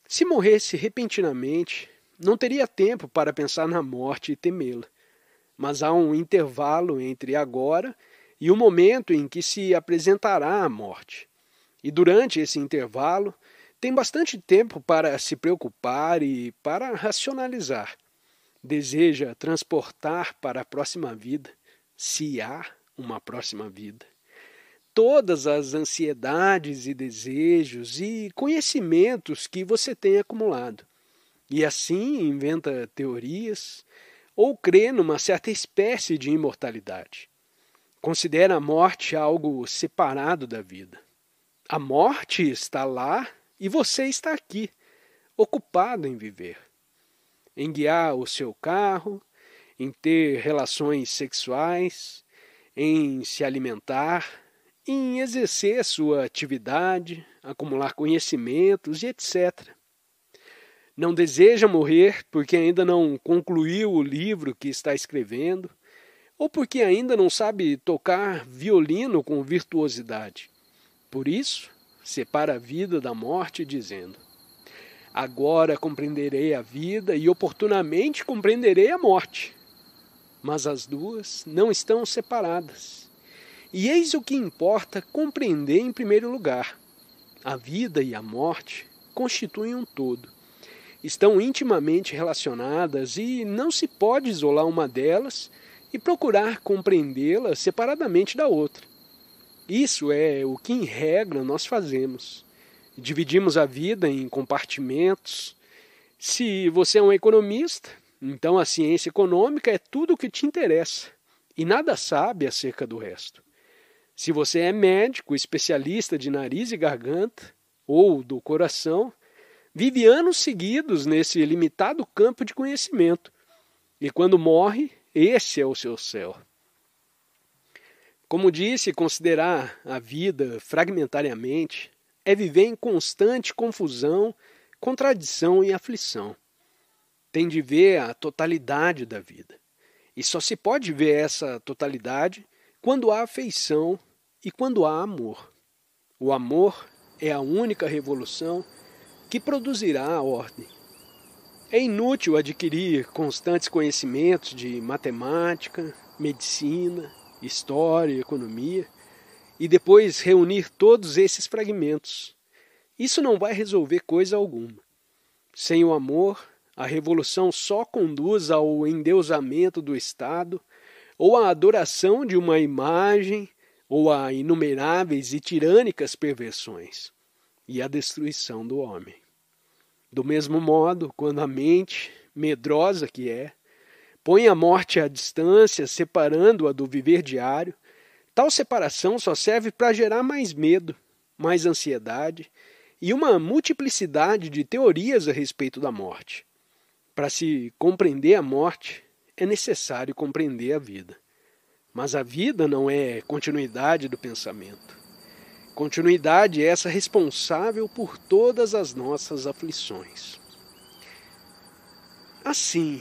Se morresse repentinamente, não teria tempo para pensar na morte e temê-la mas há um intervalo entre agora e o momento em que se apresentará a morte. E durante esse intervalo, tem bastante tempo para se preocupar e para racionalizar. Deseja transportar para a próxima vida, se há uma próxima vida. Todas as ansiedades e desejos e conhecimentos que você tem acumulado. E assim inventa teorias, ou crê numa certa espécie de imortalidade. Considera a morte algo separado da vida. A morte está lá e você está aqui, ocupado em viver, em guiar o seu carro, em ter relações sexuais, em se alimentar, em exercer sua atividade, acumular conhecimentos e etc não deseja morrer porque ainda não concluiu o livro que está escrevendo, ou porque ainda não sabe tocar violino com virtuosidade. Por isso, separa a vida da morte, dizendo: Agora compreenderei a vida e oportunamente compreenderei a morte. Mas as duas não estão separadas. E eis o que importa compreender em primeiro lugar: a vida e a morte constituem um todo estão intimamente relacionadas e não se pode isolar uma delas e procurar compreendê-la separadamente da outra. Isso é o que, em regra, nós fazemos. Dividimos a vida em compartimentos. Se você é um economista, então a ciência econômica é tudo o que te interessa e nada sabe acerca do resto. Se você é médico, especialista de nariz e garganta ou do coração, vive anos seguidos nesse limitado campo de conhecimento. E quando morre, esse é o seu céu. Como disse, considerar a vida fragmentariamente é viver em constante confusão, contradição e aflição. Tem de ver a totalidade da vida. E só se pode ver essa totalidade quando há afeição e quando há amor. O amor é a única revolução que produzirá a ordem. É inútil adquirir constantes conhecimentos de matemática, medicina, história, economia e depois reunir todos esses fragmentos. Isso não vai resolver coisa alguma. Sem o amor, a revolução só conduz ao endeusamento do Estado ou à adoração de uma imagem ou a inumeráveis e tirânicas perversões e a destruição do homem. Do mesmo modo, quando a mente, medrosa que é, põe a morte à distância, separando-a do viver diário, tal separação só serve para gerar mais medo, mais ansiedade e uma multiplicidade de teorias a respeito da morte. Para se compreender a morte, é necessário compreender a vida. Mas a vida não é continuidade do pensamento. Continuidade é essa responsável por todas as nossas aflições. Assim,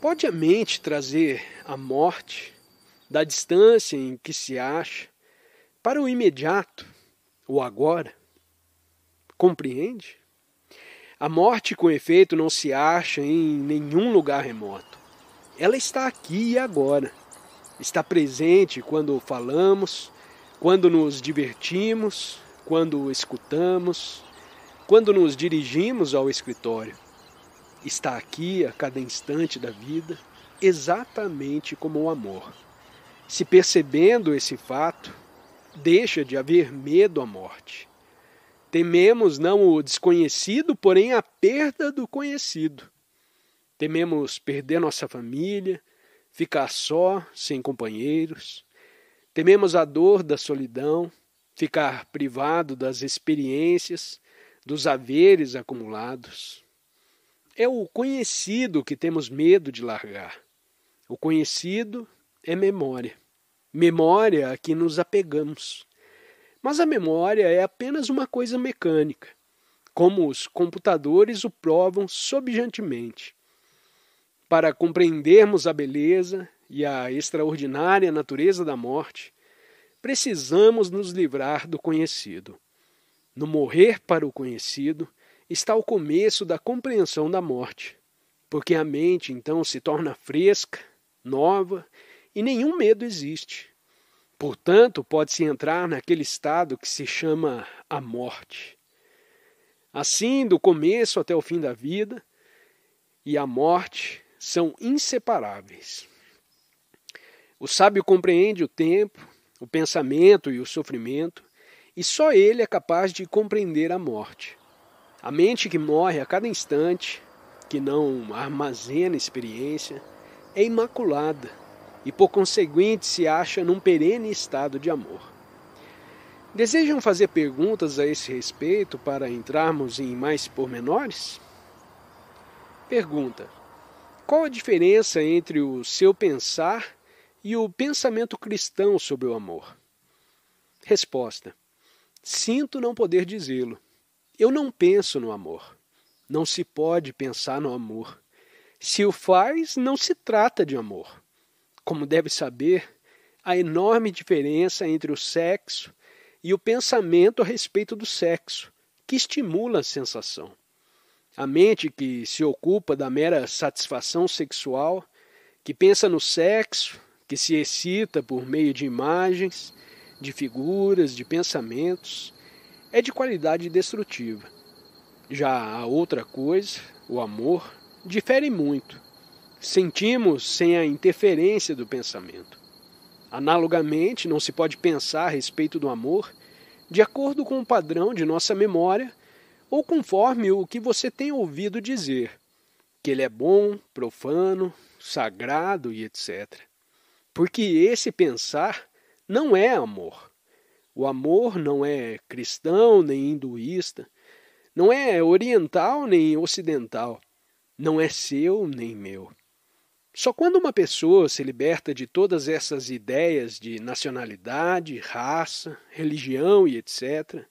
pode a mente trazer a morte da distância em que se acha para o imediato, o agora? Compreende? A morte, com efeito, não se acha em nenhum lugar remoto. Ela está aqui e agora. Está presente quando falamos, quando nos divertimos, quando escutamos, quando nos dirigimos ao escritório. Está aqui a cada instante da vida, exatamente como o amor. Se percebendo esse fato, deixa de haver medo à morte. Tememos não o desconhecido, porém a perda do conhecido. Tememos perder nossa família, ficar só, sem companheiros Tememos a dor da solidão, ficar privado das experiências, dos haveres acumulados. É o conhecido que temos medo de largar. O conhecido é memória. Memória a que nos apegamos. Mas a memória é apenas uma coisa mecânica, como os computadores o provam subjantemente. Para compreendermos a beleza, e a extraordinária natureza da morte, precisamos nos livrar do conhecido. No morrer para o conhecido está o começo da compreensão da morte, porque a mente então se torna fresca, nova e nenhum medo existe. Portanto, pode-se entrar naquele estado que se chama a morte. Assim, do começo até o fim da vida, e a morte são inseparáveis. O sábio compreende o tempo, o pensamento e o sofrimento, e só ele é capaz de compreender a morte. A mente que morre a cada instante, que não armazena experiência, é imaculada e, por conseguinte, se acha num perene estado de amor. Desejam fazer perguntas a esse respeito para entrarmos em mais pormenores? Pergunta: Qual a diferença entre o seu pensar e o pensamento cristão sobre o amor? Resposta: Sinto não poder dizê-lo. Eu não penso no amor. Não se pode pensar no amor. Se o faz, não se trata de amor. Como deve saber, a enorme diferença entre o sexo e o pensamento a respeito do sexo, que estimula a sensação. A mente que se ocupa da mera satisfação sexual, que pensa no sexo, que se excita por meio de imagens, de figuras, de pensamentos, é de qualidade destrutiva. Já a outra coisa, o amor, difere muito. Sentimos sem a interferência do pensamento. Analogamente, não se pode pensar a respeito do amor de acordo com o padrão de nossa memória ou conforme o que você tem ouvido dizer, que ele é bom, profano, sagrado e etc. Porque esse pensar não é amor. O amor não é cristão nem hinduísta, não é oriental nem ocidental, não é seu nem meu. Só quando uma pessoa se liberta de todas essas ideias de nacionalidade, raça, religião e etc.,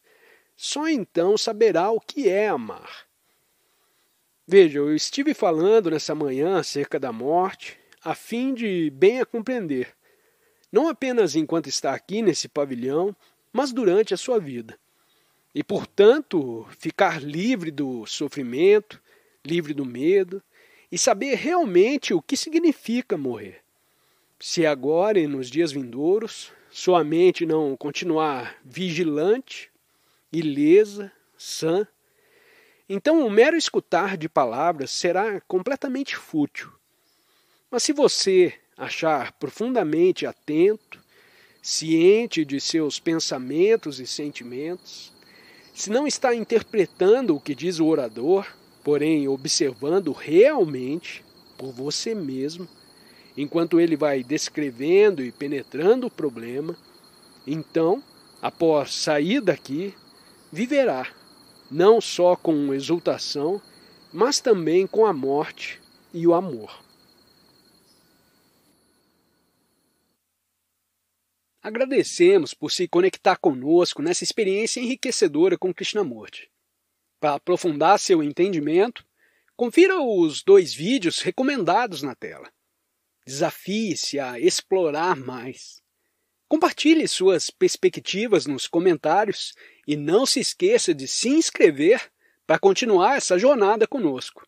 só então saberá o que é amar. Veja, eu estive falando nessa manhã acerca da morte a fim de bem a compreender, não apenas enquanto está aqui nesse pavilhão, mas durante a sua vida. E, portanto, ficar livre do sofrimento, livre do medo, e saber realmente o que significa morrer. Se é agora e nos dias vindouros sua mente não continuar vigilante, ilesa, sã, então o mero escutar de palavras será completamente fútil. Mas se você achar profundamente atento, ciente de seus pensamentos e sentimentos, se não está interpretando o que diz o orador, porém observando realmente por você mesmo, enquanto ele vai descrevendo e penetrando o problema, então, após sair daqui, viverá, não só com exultação, mas também com a morte e o amor. Agradecemos por se conectar conosco nessa experiência enriquecedora com Krishnamurti. Para aprofundar seu entendimento, confira os dois vídeos recomendados na tela. Desafie-se a explorar mais. Compartilhe suas perspectivas nos comentários e não se esqueça de se inscrever para continuar essa jornada conosco.